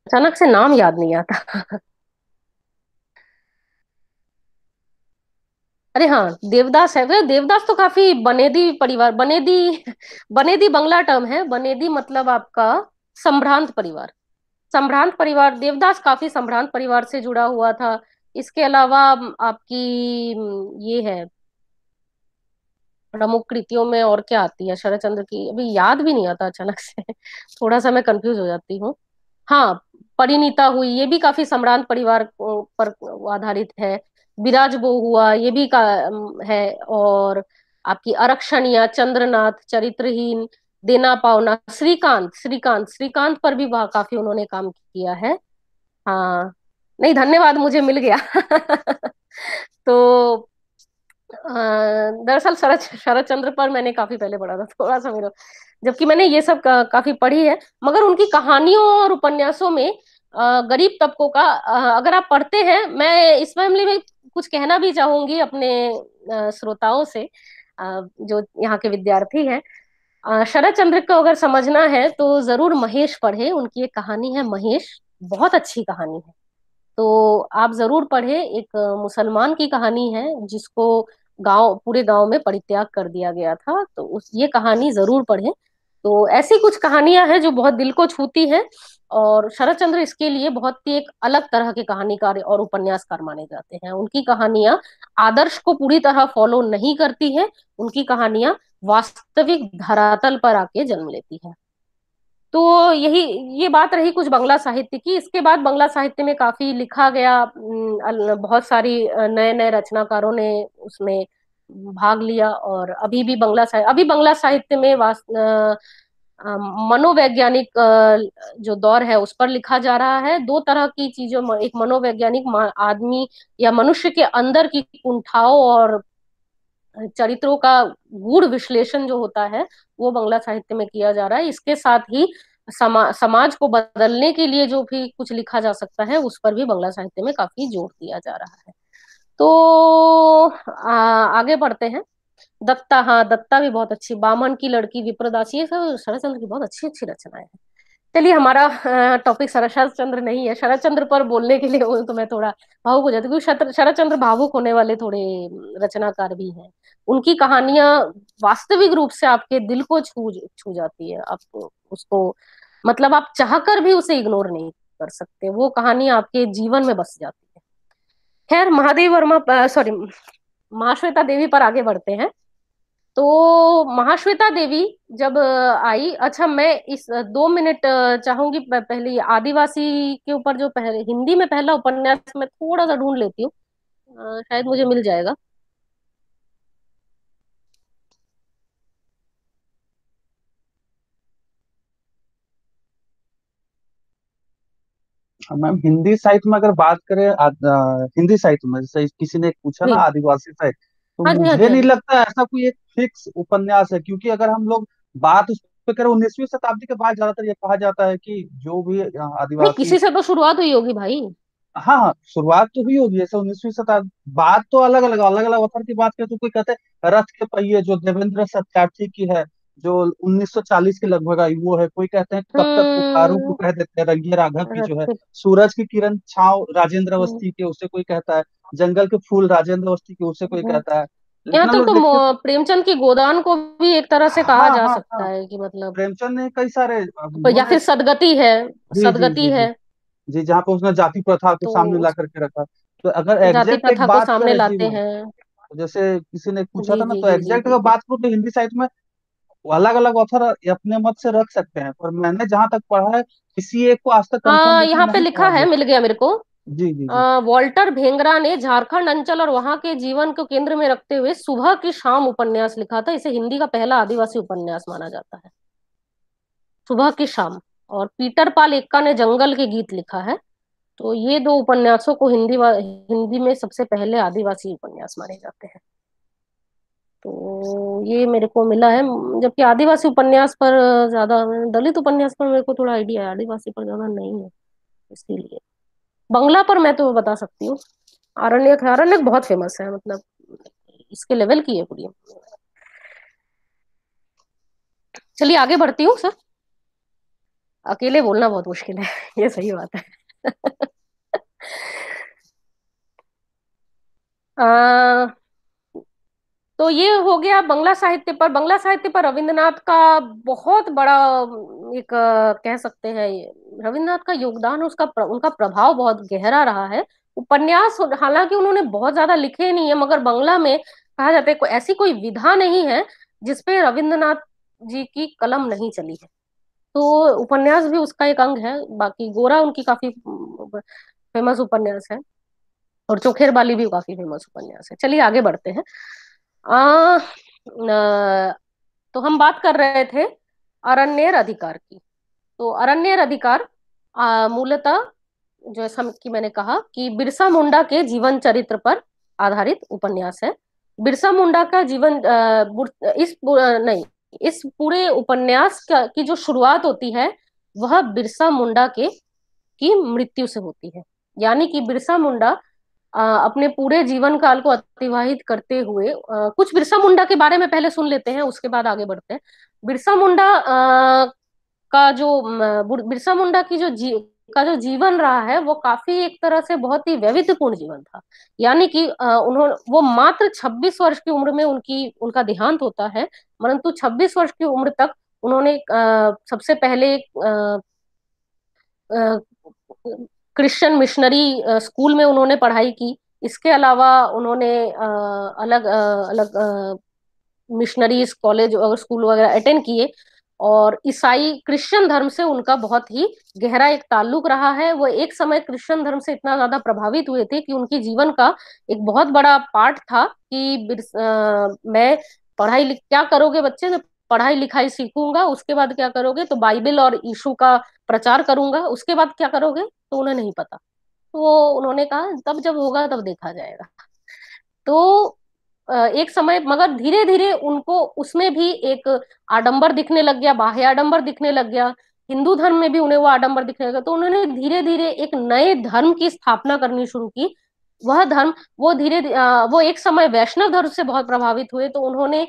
अचानक से नाम याद नहीं आता अरे हाँ देवदास है देवदास तो काफी बनेदी परिवार बनेदी बनेदी बंगला टर्म है बनेदी मतलब आपका संभ्रांत परिवार संभ्रांत परिवार देवदास काफी संभ्रांत परिवार से जुड़ा हुआ था इसके अलावा आपकी ये है प्रमुख कृतियों में और क्या आती है शरद चंद्र की अभी याद भी नहीं आता अचानक से थोड़ा सा मैं कंफ्यूज हो जाती हूँ हाँ परिणीता हुई ये भी काफी सम्रांत परिवार पर आधारित है विराज बो हुआ ये भी का है और आपकी आरक्षण या चंद्रनाथ चरित्रहीन देना पावना श्रीकांत श्रीकांत श्रीकांत पर भी काफी उन्होंने काम किया है हाँ नहीं धन्यवाद मुझे मिल गया तो दरअसल शरद शरद चंद्र पर मैंने काफी पहले पढ़ा था थोड़ा सा मेरा जबकि मैंने ये सब का, काफी पढ़ी है मगर उनकी कहानियों और उपन्यासों में गरीब तबकों का अगर आप पढ़ते हैं मैं इस मामले में कुछ कहना भी चाहूंगी अपने श्रोताओं से जो यहाँ के विद्यार्थी हैं शरद चंद्र को अगर समझना है तो जरूर महेश पढ़े उनकी एक कहानी है महेश बहुत अच्छी कहानी है तो आप जरूर पढ़े एक मुसलमान की कहानी है जिसको गांव पूरे गांव में परित्याग कर दिया गया था तो उस ये कहानी जरूर पढ़ें तो ऐसी कुछ कहानियां हैं जो बहुत दिल को छूती हैं और शरद चंद्र इसके लिए बहुत ही एक अलग तरह के कहानीकार और उपन्यासकार माने जाते हैं उनकी कहानियां आदर्श को पूरी तरह फॉलो नहीं करती है उनकी कहानियां वास्तविक धरातल पर आके जन्म लेती है तो यही ये बात रही कुछ बंगला साहित्य की इसके बाद बंगला साहित्य में काफी लिखा गया बहुत सारी नए नए रचनाकारों ने उसमें भाग लिया और अभी भी बंगला साहित्य अभी बंगला साहित्य में वास मनोवैज्ञानिक जो दौर है उस पर लिखा जा रहा है दो तरह की चीजों एक मनोवैज्ञानिक आदमी या मनुष्य के अंदर की कुंठाओं और चरित्रों का गूढ़ विश्लेषण जो होता है वो बंगला साहित्य में किया जा रहा है इसके साथ ही समा, समाज को बदलने के लिए जो भी कुछ लिखा जा सकता है उस पर भी बंगला साहित्य में काफी जोर दिया जा रहा है तो आ, आगे बढ़ते हैं दत्ता हाँ दत्ता भी बहुत अच्छी बामन की लड़की विप्रदासी शरद चंद्र की बहुत अच्छी अच्छी रचनाएं हैं चलिए हमारा टॉपिक शरद चंद्र नहीं है शरद चंद्र पर बोलने के लिए तो मैं थोड़ा भावुक हो जाती क्योंकि शरद चंद्र भावुक होने वाले थोड़े रचनाकार भी हैं उनकी कहानियां वास्तविक रूप से आपके दिल को छू छू जाती है आप उसको मतलब आप चाह कर भी उसे इग्नोर नहीं कर सकते वो कहानी आपके जीवन में बस जाती है खैर महादेव वर्मा सॉरी माश्वेता देवी पर आगे बढ़ते हैं तो महाश्वेता देवी जब आई अच्छा मैं इस दो मिनट चाहूंगी पहले आदिवासी के ऊपर जो पहले हिंदी में पहला उपन्यास मैं थोड़ा सा ढूंढ लेती हूँ शायद मुझे मिल जाएगा हाँ, मैम हिंदी साहित्य में अगर बात करें हिंदी साहित्य में जैसे किसी ने पूछा ना आदिवासी साहित्य तो हाँ जी, हाँ मुझे हाँ नहीं लगता ऐसा कोई एक फिक्स उपन्यास है क्योंकि अगर हम लोग बात उस पे करें उन्नीसवीं शताब्दी के बाद ज्यादातर ये कहा जाता है कि जो भी नहीं आदिवासी किसी से तो शुरुआत हुई होगी भाई हाँ हाँ शुरुआत तो हुई होगी जैसे उन्नीसवीं शताब्दी बात तो अलग अलग अलग अलग अवसर की बात करें तो कोई कहते हैं रथ के पहिए जो देवेंद्र सत्यार्थी की है जो 1940 के लगभग आई वो है कोई कहते हैं कब तक पुकारू को हम्म। कह देते हैं रंगे राघव की जो है सूरज की किरण छाव राजेंद्र हम्म। अवस्थी के उसे कोई कहता है जंगल के फूल राजेंद्र अवस्थी की उसे कोई कहता है यहाँ तक तो, तो प्रेमचंद की गोदान को भी एक तरह से कहा हाँ, जा हाँ, सकता हाँ, है कि मतलब प्रेमचंद ने कई सारे तो या फिर सदगति है सदगति है जी जहाँ पे उसने जाति प्रथा को तो सामने ला करके रखा तो अगर एग्जैक्ट एक बात सामने लाते हैं तो जैसे किसी ने पूछा था ना तो एग्जैक्ट अगर बात करूँ तो हिंदी साहित्य में अलग अलग ऑथर अपने मत से रख सकते हैं पर मैंने जहाँ तक पढ़ा है किसी एक को आज तक हाँ यहाँ पे लिखा है मिल गया मेरे को वॉल्टर भेंगरा ने झारखंड अंचल और वहां के जीवन को केंद्र में रखते हुए सुबह की शाम उपन्यास लिखा था इसे हिंदी का पहला आदिवासी उपन्यास माना जाता है सुबह की शाम और पीटर पाल एक्का ने जंगल के गीत लिखा है तो ये दो उपन्यासों को हिंदी हिंदी में सबसे पहले आदिवासी उपन्यास माने जाते हैं तो ये मेरे को मिला है जबकि आदिवासी उपन्यास पर ज्यादा दलित उपन्यास पर मेरे को थोड़ा आइडिया है आदिवासी पर ज्यादा नहीं है इसीलिए बंगला पर मैं तो बता सकती हूँ आरण्यक है आरण्यक बहुत फेमस है मतलब इसके लेवल की है पूरी चलिए आगे बढ़ती हूँ सर अकेले बोलना बहुत मुश्किल है ये सही बात है आ, तो ये हो गया बंगला साहित्य पर बंगला साहित्य पर रविंद्रनाथ का बहुत बड़ा एक कह सकते हैं रविंद्रनाथ का योगदान उसका उनका प्रभाव बहुत गहरा रहा है उपन्यास हालांकि उन्होंने बहुत ज्यादा लिखे नहीं है मगर बंगला में कहा जाता है को, ऐसी कोई विधा नहीं है जिसपे रविंद्रनाथ जी की कलम नहीं चली है तो उपन्यास भी उसका एक अंग है बाकी गोरा उनकी काफी फेमस उपन्यास है और चोखेर बाली भी काफी फेमस उपन्यास है चलिए आगे बढ़ते हैं आ, न, तो हम बात कर रहे थे अरण्य अधिकार की तो अरण्य अधिकार मूलतः जैसा कि मैंने कहा कि बिरसा मुंडा के जीवन चरित्र पर आधारित उपन्यास है बिरसा मुंडा का जीवन इस नहीं इस पूरे उपन्यास की जो शुरुआत होती है वह बिरसा मुंडा के की मृत्यु से होती है यानी कि बिरसा मुंडा अपने पूरे जीवन काल को अतिवाहित करते हुए कुछ बिरसा मुंडा के बारे में पहले सुन लेते हैं उसके बाद आगे बढ़ते हैं बिरसा मुंडा का जो बिरसा मुंडा की जो जी, का जो जीवन रहा है वो काफी एक तरह से बहुत ही वैविध्यपूर्ण जीवन था यानी कि उन्होंने वो मात्र 26 वर्ष की उम्र में उनकी उनका देहांत होता है परंतु 26 वर्ष की उम्र तक उन्होंने सबसे पहले क्रिश्चियन मिशनरी स्कूल में उन्होंने पढ़ाई की इसके अलावा उन्होंने uh, अलग uh, अलग मिशनरीज uh, कॉलेज और स्कूल वगैरह अटेंड किए और ईसाई क्रिश्चियन धर्म से उनका बहुत ही गहरा एक ताल्लुक रहा है वो एक समय क्रिश्चियन धर्म से इतना ज्यादा प्रभावित हुए थे कि उनकी जीवन का एक बहुत बड़ा पार्ट था कि आ, मैं पढ़ाई क्या करोगे बच्चे मैं पढ़ाई लिखाई सीखूंगा उसके बाद क्या करोगे तो बाइबल और यीशु का प्रचार करूंगा उसके बाद क्या करोगे तो उन्हें नहीं पता तो उन्होंने कहा तब जब होगा तब देखा जाएगा तो एक समय मगर धीरे धीरे उनको उसमें भी एक आडंबर दिखने लग गया बाह्य आडंबर दिखने लग गया हिंदू धर्म में भी उन्हें वो आडंबर दिखने लगा तो उन्होंने धीरे धीरे एक नए धर्म की स्थापना करनी शुरू की वह धर्म वो धीरे वो एक समय वैष्णव धर्म से बहुत प्रभावित हुए तो उन्होंने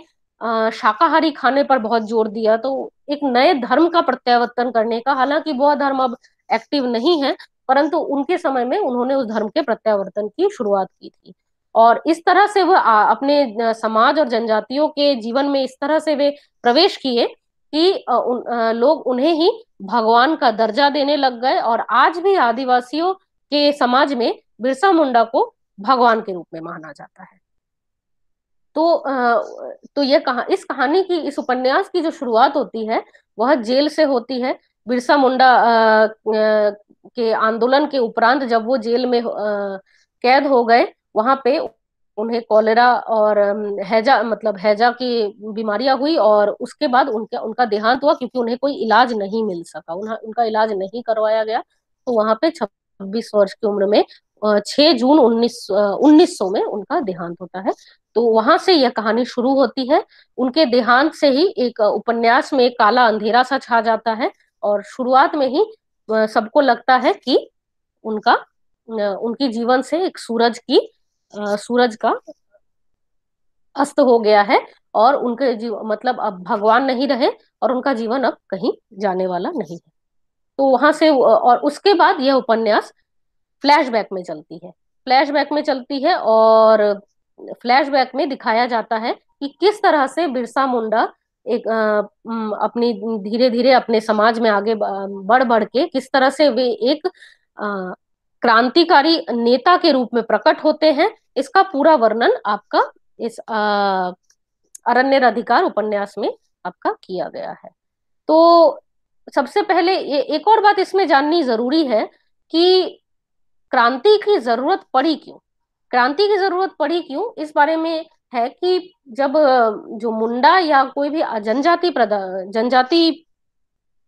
शाकाहारी खाने पर बहुत जोर दिया तो एक नए धर्म का प्रत्यावर्तन करने का हालांकि वह धर्म अब एक्टिव नहीं है परंतु उनके समय में उन्होंने उस धर्म के प्रत्यावर्तन की शुरुआत की थी और इस तरह से वह अपने समाज और जनजातियों के जीवन में इस तरह से वे प्रवेश किए कि उन, लोग उन्हें ही भगवान का दर्जा देने लग गए और आज भी आदिवासियों के समाज में बिरसा मुंडा को भगवान के रूप में माना जाता है तो तो ये कहा इस कहानी की इस उपन्यास की जो शुरुआत होती है वह जेल से होती है बिरसा मुंडा के आंदोलन के उपरांत जब वो जेल में आ, कैद हो गए वहां पे उन्हें कॉलेरा और हैजा मतलब हैजा की बीमारियां हुई और उसके बाद उनके उनका देहांत हुआ क्योंकि उन्हें कोई इलाज नहीं मिल सका उन्हें उनका इलाज नहीं करवाया गया तो वहां पे छब्बीस वर्ष की उम्र में छह जून उन्नीस उन्नीस में उनका देहांत होता है तो वहां से यह कहानी शुरू होती है उनके देहांत से ही एक उपन्यास में काला अंधेरा सा छा जाता है और शुरुआत में ही सबको लगता है कि उनका उनकी जीवन से एक सूरज की सूरज का अस्त हो गया है और उनके जीव मतलब अब भगवान नहीं रहे और उनका जीवन अब कहीं जाने वाला नहीं है तो वहां से और उसके बाद यह उपन्यास फ्लैशबैक में चलती है फ्लैशबैक में चलती है और फ्लैशबैक में दिखाया जाता है कि किस तरह से बिरसा मुंडा एक आ, अपनी धीरे धीरे अपने समाज में आगे बढ़ बढ़ के किस तरह से वे एक क्रांतिकारी नेता के रूप में प्रकट होते हैं इसका पूरा वर्णन आपका इस अरण्य अधिकार उपन्यास में आपका किया गया है तो सबसे पहले ये एक और बात इसमें जाननी जरूरी है कि क्रांति की जरूरत पड़ी क्यों क्रांति की जरूरत पड़ी क्यों इस बारे में है कि जब जो मुंडा या कोई भी जनजाति जनजाति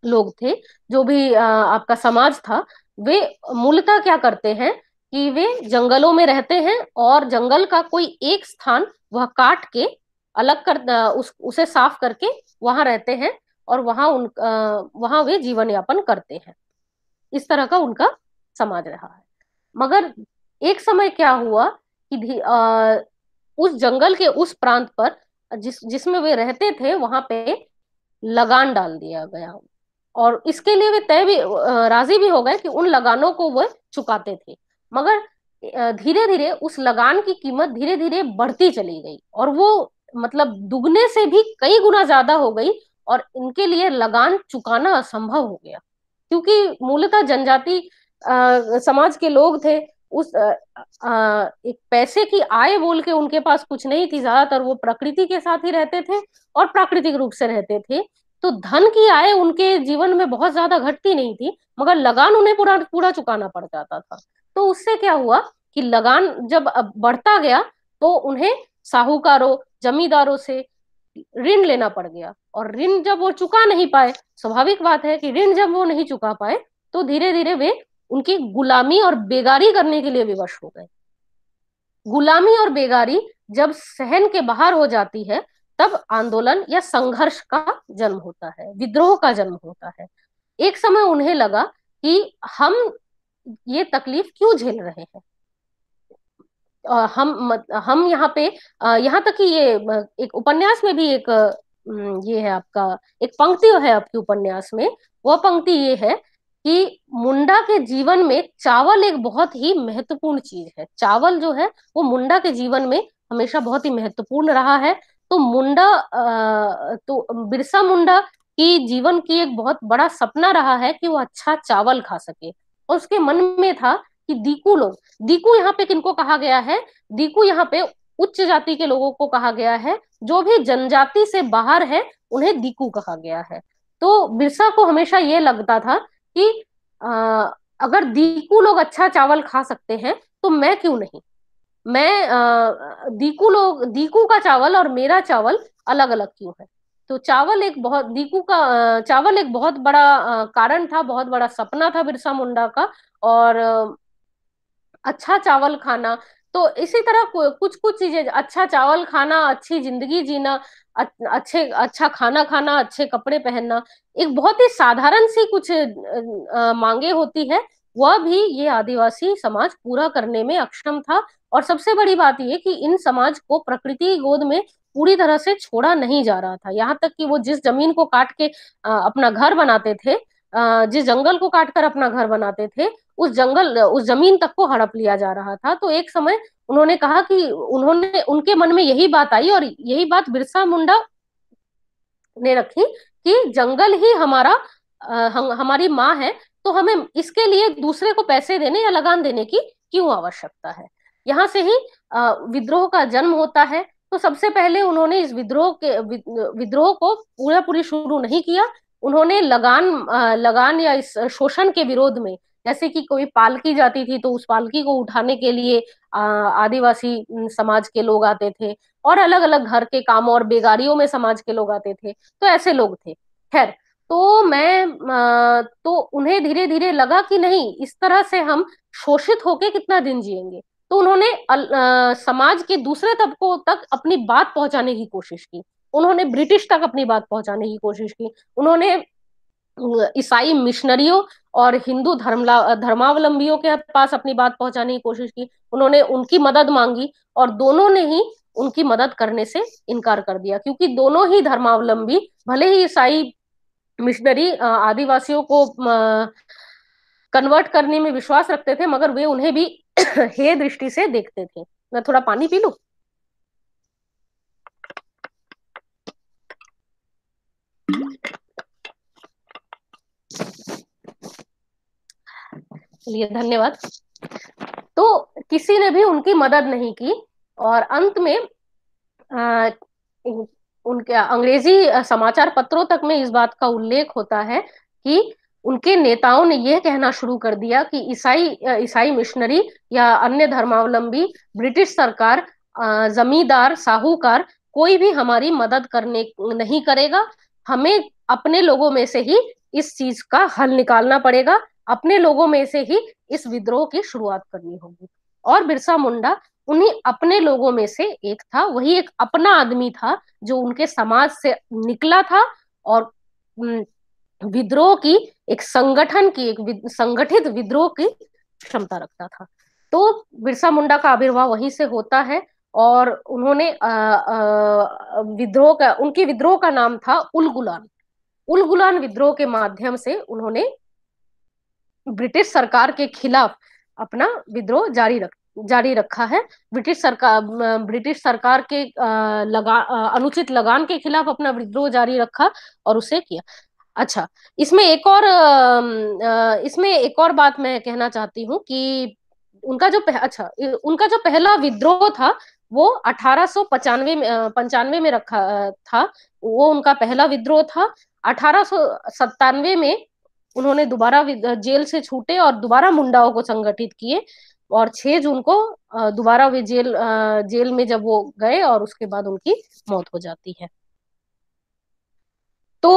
लोग थे जो भी आपका समाज था वे मूलतः क्या करते हैं कि वे जंगलों में रहते हैं और जंगल का कोई एक स्थान वह काट के अलग कर उस, उसे साफ करके वहां रहते हैं और वहां उन वहां वे जीवन यापन करते हैं इस तरह का उनका समाज रहा है मगर एक समय क्या हुआ कि आ, उस जंगल के उस प्रांत पर जिस जिसमें वे रहते थे वहां पे लगान डाल दिया गया और इसके लिए वे तय भी राजी भी हो गए कि उन लगानों को वह चुकाते थे मगर धीरे धीरे उस लगान की कीमत धीरे धीरे बढ़ती चली गई और वो मतलब दुगने से भी कई गुना ज्यादा हो गई और इनके लिए लगान चुकाना असंभव हो गया क्योंकि मूलतः जनजाति समाज के लोग थे उस आ, आ, एक पैसे की आय बोल के उनके पास कुछ नहीं थी ज्यादातर वो प्रकृति के साथ ही रहते थे और प्राकृतिक रूप से रहते थे तो धन की आय उनके जीवन में बहुत ज्यादा घटती नहीं थी मगर लगान उन्हें पूरा पूरा चुकाना पड़ जाता था तो उससे क्या हुआ कि लगान जब बढ़ता गया तो उन्हें साहूकारों जमींदारों से ऋण लेना पड़ गया और ऋण जब वो चुका नहीं पाए स्वाभाविक बात है कि ऋण जब वो नहीं चुका पाए तो धीरे धीरे वे उनकी गुलामी और बेगारी करने के लिए विवश हो गए गुलामी और बेगारी जब सहन के बाहर हो जाती है तब आंदोलन या संघर्ष का जन्म होता है विद्रोह का जन्म होता है एक समय उन्हें लगा कि हम ये तकलीफ क्यों झेल रहे हैं हम हम यहाँ पे यहाँ तक कि ये एक उपन्यास में भी एक ये है आपका एक पंक्ति है आपके उपन्यास में वह पंक्ति ये है कि मुंडा के जीवन में चावल एक बहुत ही महत्वपूर्ण चीज है चावल जो है वो मुंडा के जीवन में हमेशा बहुत ही महत्वपूर्ण रहा है तो मुंडा तो बिरसा मुंडा की जीवन की एक बहुत बड़ा सपना रहा है कि वो अच्छा चावल खा सके और उसके मन में था कि दीकू लोग दीकू यहाँ पे किनको कहा गया है दीकू यहाँ पे उच्च जाति के लोगों को कहा गया है जो भी जनजाति से बाहर है उन्हें दीकू कहा गया है तो बिरसा को हमेशा ये लगता था कि आ, अगर दीकू लोग अच्छा चावल खा सकते हैं तो मैं क्यों नहीं मैं आ, दीकू लोग दीकू का चावल और मेरा चावल अलग अलग क्यों है तो चावल एक बहुत दीकू का चावल एक बहुत बड़ा कारण था बहुत बड़ा सपना था बिरसा मुंडा का और अच्छा चावल खाना तो इसी तरह कुछ कुछ चीजें अच्छा चावल खाना अच्छी जिंदगी जीना अच्छे अच्छा खाना खाना अच्छे कपड़े पहनना एक बहुत ही साधारण सी कुछ मांगे होती है वह भी ये आदिवासी समाज पूरा करने में अक्षम था और सबसे बड़ी बात ये कि इन समाज को प्रकृति गोद में पूरी तरह से छोड़ा नहीं जा रहा था यहाँ तक कि वो जिस जमीन को काट के अपना घर बनाते थे जिस जंगल को काटकर अपना घर बनाते थे उस जंगल उस जमीन तक को हड़प लिया जा रहा था तो एक समय उन्होंने कहा कि उन्होंने उनके मन में यही बात आई और यही बात बिरसा मुंडा ने रखी कि जंगल ही हमारा हम, हमारी माँ है तो हमें इसके लिए दूसरे को पैसे देने या लगान देने की क्यों आवश्यकता है यहाँ से ही विद्रोह का जन्म होता है तो सबसे पहले उन्होंने इस विद्रोह के विद्रोह को पूरा पूरी शुरू नहीं किया उन्होंने लगान लगान या इस शोषण के विरोध में जैसे कि कोई पालकी जाती थी तो उस पालकी को उठाने के लिए आदिवासी समाज के लोग आते थे और अलग अलग घर के काम और बेगारियों में समाज के लोग आते थे तो ऐसे लोग थे खैर तो मैं तो उन्हें धीरे धीरे लगा कि नहीं इस तरह से हम शोषित होके कितना दिन जिएंगे तो उन्होंने समाज के दूसरे तबकों तक अपनी बात पहुंचाने की कोशिश की उन्होंने ब्रिटिश तक अपनी बात पहुंचाने की कोशिश की उन्होंने ईसाई मिशनरियों और हिंदू धर्म धर्मावलंबियों के पास अपनी बात पहुंचाने की कोशिश की उन्होंने उनकी मदद मांगी और दोनों ने ही उनकी मदद करने से इनकार कर दिया क्योंकि दोनों ही धर्मावलंबी भले ही ईसाई मिशनरी आदिवासियों को कन्वर्ट करने में विश्वास रखते थे मगर वे उन्हें भी हे दृष्टि से देखते थे मैं थोड़ा पानी पी लू चलिए धन्यवाद तो किसी ने भी उनकी मदद नहीं की और अंत में उनके अंग्रेजी समाचार पत्रों तक में इस बात का उल्लेख होता है कि उनके नेताओं ने यह कहना शुरू कर दिया कि ईसाई ईसाई मिशनरी या अन्य धर्मावलंबी ब्रिटिश सरकार जमींदार साहूकार कोई भी हमारी मदद करने नहीं करेगा हमें अपने लोगों में से ही इस चीज का हल निकालना पड़ेगा अपने लोगों में से ही इस विद्रोह की शुरुआत करनी होगी और बिरसा मुंडा उन्हीं अपने लोगों में से एक था वही एक अपना आदमी था जो उनके समाज से निकला था और विद्रोह की एक संगठन की एक विद, संगठित विद्रोह की क्षमता रखता था तो बिरसा मुंडा का आविर्भाव वहीं से होता है और उन्होंने विद्रोह का उनके विद्रोह का नाम था उल गुलान उल गुलान विद्रोह के माध्यम से उन्होंने ब्रिटिश सरकार के खिलाफ अपना विद्रोह जारी रख जारी रखा है ब्रिटिश सरकार ब्रिटिश सरकार के लगा अनुचित लगान के खिलाफ अपना विद्रोह जारी रखा और उसे किया अच्छा इसमें एक और इसमें एक और बात मैं कहना चाहती हूँ कि उनका जो पह, अच्छा उनका जो पहला विद्रोह था वो अठारह सौ पचानवे में पंचानवे में रखा था वो उनका पहला विद्रोह था अठारह सत्तानवे में उन्होंने दोबारा जेल से छूटे और दोबारा मुंडाओं को संगठित किए और 6 जून को दोबारा वे जेल जेल में जब वो गए और उसके बाद उनकी मौत हो जाती है तो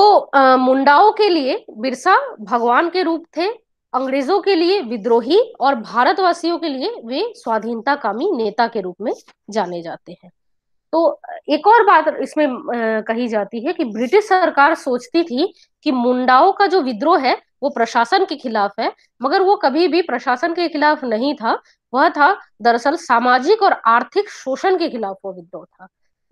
मुंडाओं के लिए बिरसा भगवान के रूप थे अंग्रेजों के लिए विद्रोही और भारतवासियों के लिए वे स्वाधीनता कामी नेता के रूप में जाने जाते हैं तो एक और बात इसमें कही जाती है कि ब्रिटिश सरकार सोचती थी कि मुंडाओं का जो विद्रोह है वो प्रशासन के खिलाफ है मगर वो कभी भी प्रशासन के खिलाफ नहीं था वह था दरअसल सामाजिक और आर्थिक शोषण के खिलाफ वो विद्रोह था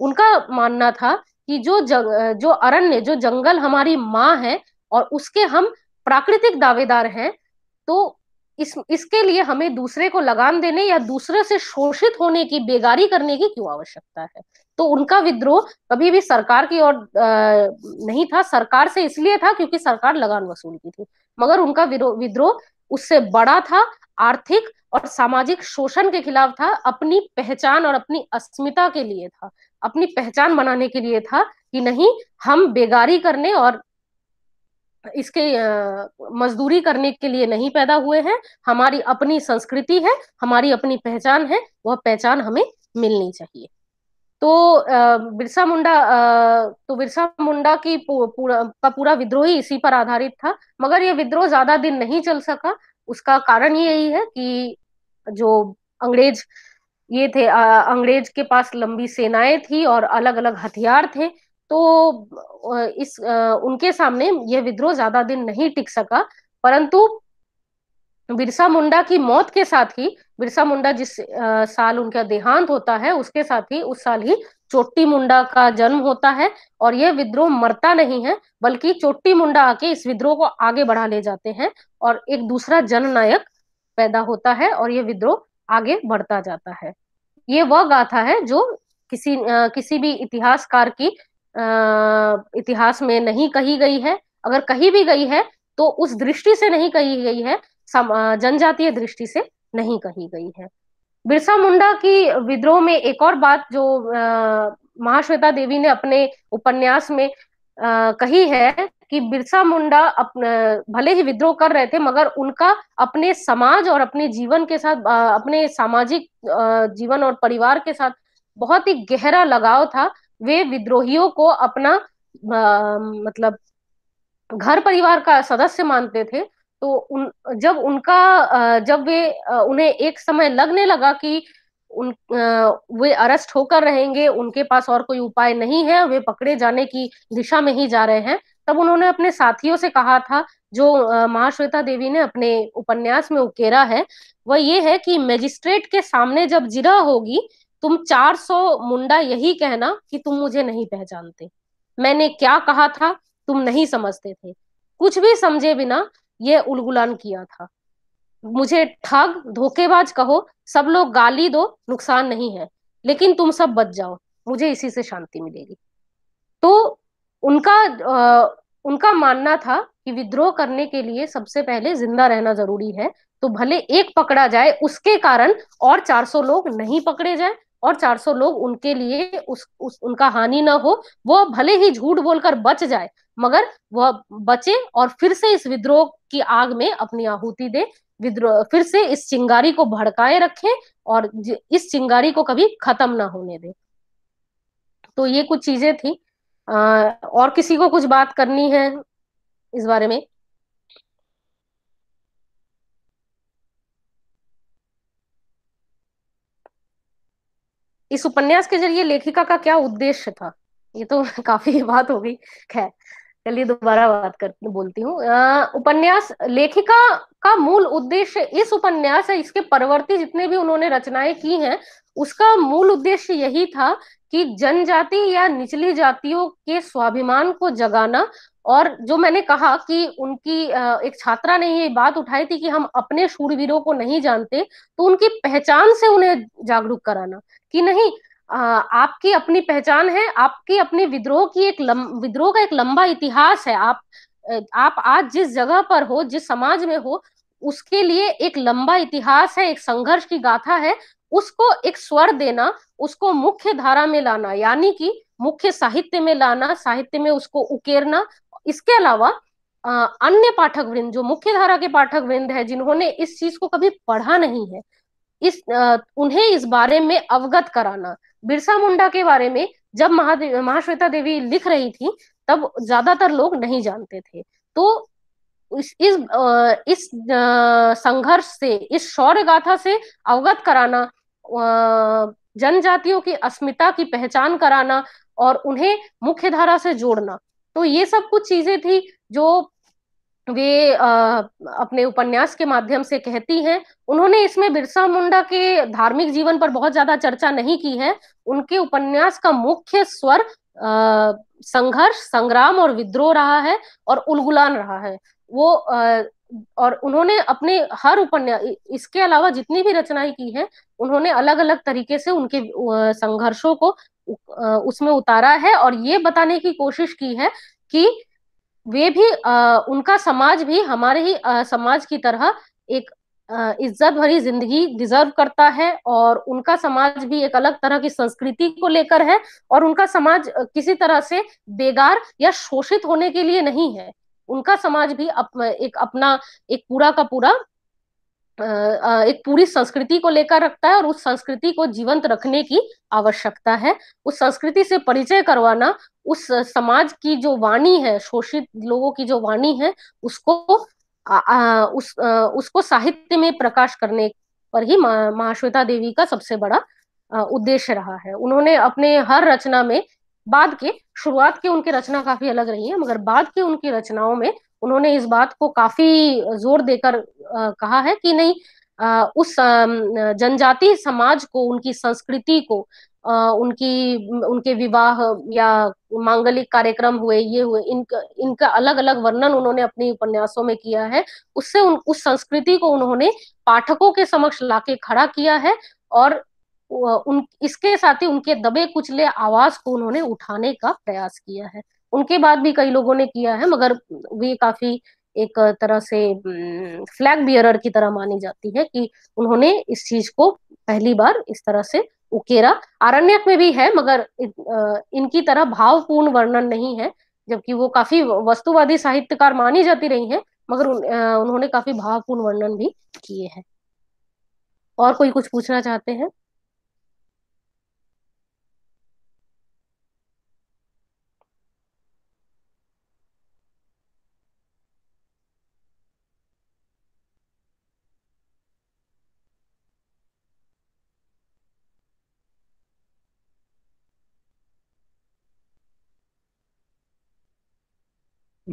उनका मानना था कि जो जग, जो अरण्य जो जंगल हमारी माँ है और उसके हम प्राकृतिक दावेदार हैं तो इस इसके लिए हमें दूसरे को लगान देने या दूसरे से शोषित होने की बेगारी करने की क्यों आवश्यकता है तो उनका विद्रोह कभी भी सरकार की ओर नहीं था सरकार से इसलिए था क्योंकि सरकार लगान वसूल की थी मगर उनका विद्रोह उससे बड़ा था आर्थिक और सामाजिक शोषण के खिलाफ था अपनी पहचान और अपनी अस्मिता के लिए था अपनी पहचान बनाने के लिए था कि नहीं हम बेगारी करने और इसके मजदूरी करने के लिए नहीं पैदा हुए हैं हमारी अपनी संस्कृति है हमारी अपनी पहचान है वह पहचान हमें मिलनी चाहिए तो बिरसा मुंडा तो बिरसा मुंडा की पूरा का पूरा विद्रोह ही इसी पर आधारित था मगर यह विद्रोह ज्यादा दिन नहीं चल सका उसका कारण यही है कि जो अंग्रेज ये थे अंग्रेज के पास लंबी सेनाएं थी और अलग अलग हथियार थे तो इस उनके सामने यह विद्रोह ज्यादा दिन नहीं टिक सका परंतु बिरसा मुंडा की मौत के साथ ही बिरसा मुंडा जिस साल उनका देहांत होता है उसके साथ ही उस साल ही चोटी मुंडा का जन्म होता है और यह विद्रोह मरता नहीं है बल्कि चोट्टी मुंडा आके इस विद्रोह को आगे बढ़ा ले जाते हैं और एक दूसरा जननायक पैदा होता है और यह विद्रोह आगे बढ़ता जाता है ये वह गाथा है जो किसी आ, किसी भी इतिहासकार की इतिहास में नहीं कही गई है अगर कही भी गई है तो उस दृष्टि से नहीं कही गई है जनजातीय दृष्टि से नहीं कही गई है बिरसा मुंडा की विद्रोह में एक और बात जो महाश्वेता देवी ने अपने उपन्यास में आ, कही है कि बिरसा मुंडा अपने भले ही विद्रोह कर रहे थे मगर उनका अपने समाज और अपने जीवन के साथ अपने सामाजिक जीवन और परिवार के साथ बहुत ही गहरा लगाव था वे विद्रोहियों को अपना आ, मतलब घर परिवार का सदस्य मानते थे तो उन जब उनका जब वे उन्हें एक समय लगने लगा कि उन वे अरेस्ट होकर रहेंगे उनके पास और कोई उपाय नहीं है वे पकड़े जाने की दिशा में ही जा रहे हैं तब उन्होंने अपने साथियों से कहा था जो महाश्वेता देवी ने अपने उपन्यास में उकेरा है वह ये है कि मजिस्ट्रेट के सामने जब जिरह होगी तुम 400 मुंडा यही कहना कि तुम मुझे नहीं पहचानते मैंने क्या कहा था तुम नहीं समझते थे कुछ भी समझे बिना ये उलगुलान किया था मुझे ठग धोखेबाज कहो सब लोग गाली दो नुकसान नहीं है लेकिन तुम सब बच जाओ मुझे इसी से शांति मिलेगी तो उनका आ, उनका मानना था कि विद्रोह करने के लिए सबसे पहले जिंदा रहना जरूरी है तो भले एक पकड़ा जाए उसके कारण और 400 लोग नहीं पकड़े जाए और 400 लोग उनके लिए उस, उस उनका हानि ना हो वो भले ही झूठ बोलकर बच जाए मगर वह बचे और फिर से इस विद्रोह की आग में अपनी आहुति दे विद्रोह फिर से इस चिंगारी को भड़काए रखे और इस चिंगारी को कभी खत्म ना होने दे तो ये कुछ चीजें थी आ, और किसी को कुछ बात करनी है इस बारे में इस उपन्यास के जरिए लेखिका का क्या उद्देश्य था ये तो काफी बात हो गई खैर चलिए दोबारा बात कर बोलती हूँ उपन्यास लेखिका का मूल उद्देश्य इस उपन्यास इसके परवर्ती जितने भी उन्होंने रचनाएं की हैं उसका मूल उद्देश्य यही था कि जनजाति या निचली जातियों के स्वाभिमान को जगाना और जो मैंने कहा कि उनकी एक छात्रा ने ये बात उठाई थी कि हम अपने शूरवीरों को नहीं जानते तो उनकी पहचान से उन्हें जागरूक कराना कि नहीं आपकी अपनी पहचान है आपकी अपने विद्रोह की एक विद्रोह का एक लंबा इतिहास है आप आप आज जिस जगह पर हो जिस समाज में हो उसके लिए एक लंबा इतिहास है एक संघर्ष की गाथा है उसको एक स्वर देना उसको मुख्य धारा में लाना यानी कि मुख्य साहित्य में लाना साहित्य में उसको उकेरना इसके अलावा अन्य पाठक वृंद जो मुख्य धारा के पाठक वृंद है जिन्होंने इस चीज को कभी पढ़ा नहीं है इस उन्हें इस बारे में अवगत कराना बिरसा मुंडा के बारे में जब महादेव महाश्वेता देवी लिख रही थी तब ज्यादातर लोग नहीं जानते थे तो इस इस, इस संघर्ष से इस शौर्य गाथा से अवगत कराना जनजातियों की अस्मिता की पहचान कराना और उन्हें मुख्य धारा से जोड़ना तो ये सब कुछ चीजें थी जो वे अपने उपन्यास के माध्यम से कहती हैं उन्होंने इसमें बिरसा मुंडा के धार्मिक जीवन पर बहुत ज्यादा चर्चा नहीं की है उनके उपन्यास का मुख्य स्वर संघर्ष संग्राम और विद्रोह रहा है और उलगुलान रहा है वो और उन्होंने अपने हर उपन्यास इसके अलावा जितनी भी रचनाएं की हैं उन्होंने अलग अलग तरीके से उनके संघर्षों को उसमें उतारा है और ये बताने की कोशिश की है कि वे भी आ, उनका समाज भी हमारे ही आ, समाज की तरह एक इज्जत भरी जिंदगी डिजर्व करता है और उनका समाज भी एक अलग तरह की संस्कृति को लेकर है और उनका समाज किसी तरह से बेगार या शोषित होने के लिए नहीं है उनका समाज भी अप, एक अपना एक पूरा का पूरा एक पूरी संस्कृति को लेकर रखता है और उस संस्कृति को जीवंत रखने की आवश्यकता है उस संस्कृति से परिचय करवाना उस समाज की जो वाणी है शोषित लोगों की जो वाणी है उसको आ, उस आ, उसको साहित्य में प्रकाश करने पर ही महाश्वेता देवी का सबसे बड़ा उद्देश्य रहा है उन्होंने अपने हर रचना में बाद के शुरुआत के उनकी रचना काफी अलग रही है मगर बाद के उनकी रचनाओं में उन्होंने इस बात को काफी जोर देकर कहा है कि नहीं आ, उस जनजाति समाज को उनकी संस्कृति को आ, उनकी उनके विवाह या मांगलिक कार्यक्रम हुए ये हुए इनका इनका अलग अलग वर्णन उन्होंने अपने उपन्यासों में किया है उससे उन उस संस्कृति को उन्होंने पाठकों के समक्ष लाके खड़ा किया है और उन इसके साथ ही उनके दबे कुचले आवाज को उन्होंने उठाने का प्रयास किया है उनके बाद भी कई लोगों ने किया है मगर वे काफी एक तरह से फ्लैग बियरर की तरह मानी जाती है कि उन्होंने इस चीज को पहली बार इस तरह से उकेरा आरण्यक में भी है मगर इनकी तरह भावपूर्ण वर्णन नहीं है जबकि वो काफी वस्तुवादी साहित्यकार मानी जाती रही हैं मगर उन, उन्होंने काफी भावपूर्ण वर्णन भी किए हैं और कोई कुछ पूछना चाहते हैं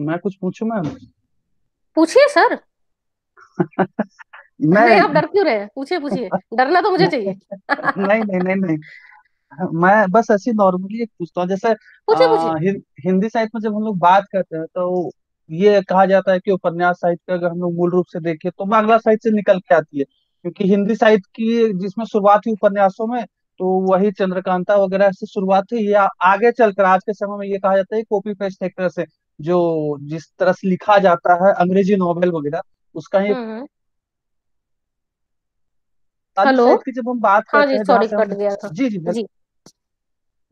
मैं कुछ पूछू मैम पूछिए सर मैं नहीं आप डर क्यों रहे पूछिए पूछिए डरना तो मुझे चाहिए नहीं नहीं नहीं नहीं मैं बस ऐसी नॉर्मली पूछता हूँ जैसे पुछे, आ, पुछे। हिं, हिंदी साहित्य में जब हम लोग बात करते हैं तो ये कहा जाता है कि उपन्यास साहित्य का अगर हम लोग मूल रूप से देखें तो बांग्ला साहित्य से निकल के आती है क्योंकि हिंदी साहित्य की जिसमें शुरुआत हुई उपन्यासों में तो वही चंद्रकांता वगैरह से शुरुआत हुई या आगे चलकर आज के समय में ये कहा जाता है कॉपी पेस्ट एक तरह से जो जिस तरह से लिखा जाता है अंग्रेजी नॉवेल वगैरह उसका ही हम्म, हम्म। हेलो की जब हम बात हाँ करते जी सॉरी कट गया था जी जी जी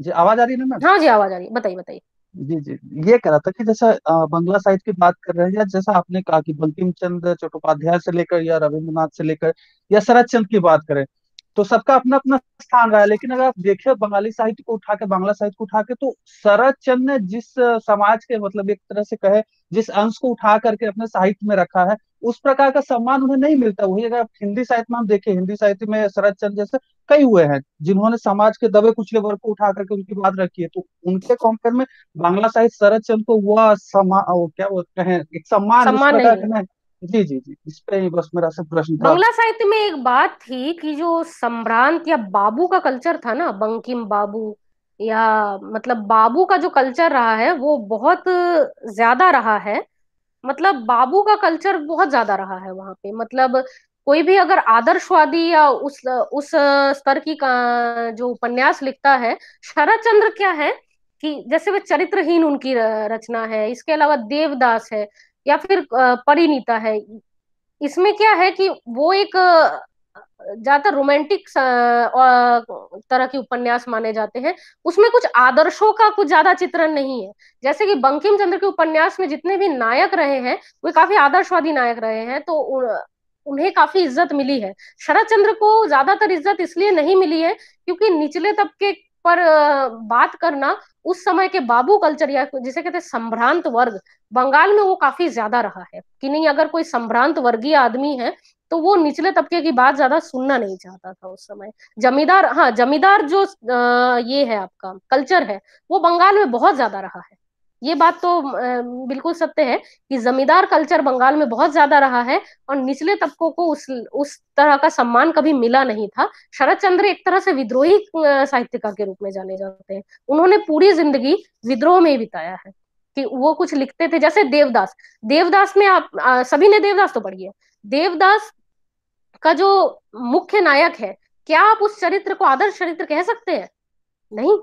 जी आवाज आ रही है ना मैम हाँ जी आवाज आ रही है बताइए बताइए जी जी ये कह रहा था कि जैसा बंगला साहित्य की बात कर रहे हैं या जैसा आपने कहा कि बंकिम चंद्र चट्टोपाध्याय से लेकर या रविंद्रनाथ से लेकर या शरद चंद की बात करें तो सबका अपना अपना स्थान रहा है लेकिन अगर आप देखें बंगाली साहित्य को उठा के बांग्ला साहित्य को उठा के तो शरद चंद ने जिस समाज के मतलब एक तरह से कहे जिस अंश को उठा करके अपने साहित्य में रखा है उस प्रकार का सम्मान उन्हें नहीं मिलता वही अगर आप हिंदी साहित्य में हम देखें हिंदी साहित्य में शरद चंद जैसे कई हुए हैं जिन्होंने समाज के दबे कुचले वर्ग को उठा करके उनकी बात रखी है तो उनके कॉम्पेयर में बांग्ला साहित्य शरद चंद को वह समा क्या कहें एक सम्मान, सम्मान जी जी जी इस पे बस मेरा सब प्रश्न था बंगला साहित्य में एक बात थी कि जो सम्भ्रांत या बाबू का कल्चर था ना बंकिम बाबू या मतलब बाबू का जो कल्चर रहा है वो बहुत ज्यादा रहा है मतलब बाबू का कल्चर बहुत ज्यादा रहा है वहां पे मतलब कोई भी अगर आदर्शवादी या उस उस स्तर की का, जो उपन्यास लिखता है शरद चंद्र क्या है कि जैसे वे चरित्रहीन उनकी रचना है इसके अलावा देवदास है या फिर परिणीता है इसमें क्या है कि वो एक ज्यादातर रोमांटिक तरह के उपन्यास माने जाते हैं उसमें कुछ आदर्शों का कुछ ज्यादा चित्रण नहीं है जैसे कि बंकिम चंद्र के उपन्यास में जितने भी नायक रहे हैं वे काफी आदर्शवादी नायक रहे हैं तो उन्हें काफी इज्जत मिली है शरद चंद्र को ज्यादातर इज्जत इसलिए नहीं मिली है क्योंकि निचले तबके पर बात करना उस समय के बाबू कल्चर या जिसे कहते हैं संभ्रांत वर्ग बंगाल में वो काफी ज्यादा रहा है कि नहीं अगर कोई संभ्रांत वर्गीय आदमी है तो वो निचले तबके की बात ज्यादा सुनना नहीं चाहता था उस समय जमींदार हाँ जमींदार जो ये है आपका कल्चर है वो बंगाल में बहुत ज्यादा रहा है ये बात तो बिल्कुल सत्य है कि जमींदार कल्चर बंगाल में बहुत ज्यादा रहा है और निचले तबकों को उस उस तरह का सम्मान कभी मिला नहीं था शरद चंद्र एक तरह से विद्रोही साहित्यकार के रूप में जाने जाते हैं उन्होंने पूरी जिंदगी विद्रोह में ही बिताया है कि वो कुछ लिखते थे जैसे देवदास देवदास में आप आ, सभी ने देवदास तो पढ़ी है देवदास का जो मुख्य नायक है क्या आप उस चरित्र को आदर्श चरित्र कह सकते हैं नहीं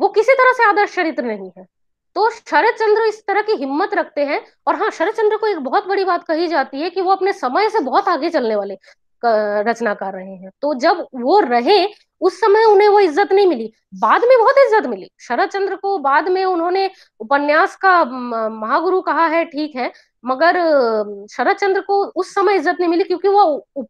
वो किसी तरह से आदर्श चरित्र नहीं है तो शरद चंद्र इस तरह की हिम्मत रखते हैं और हाँ शरद चंद्र को एक बहुत बड़ी बात कही जाती है कि वो अपने समय से बहुत आगे चलने वाले कर रहे हैं तो जब वो रहे उस समय उन्हें वो इज्जत नहीं मिली बाद में बहुत इज्जत मिली शरद चंद्र को बाद में उन्होंने उपन्यास का महागुरु कहा है ठीक है मगर शरद चंद्र को उस समय इज्जत नहीं मिली क्योंकि वो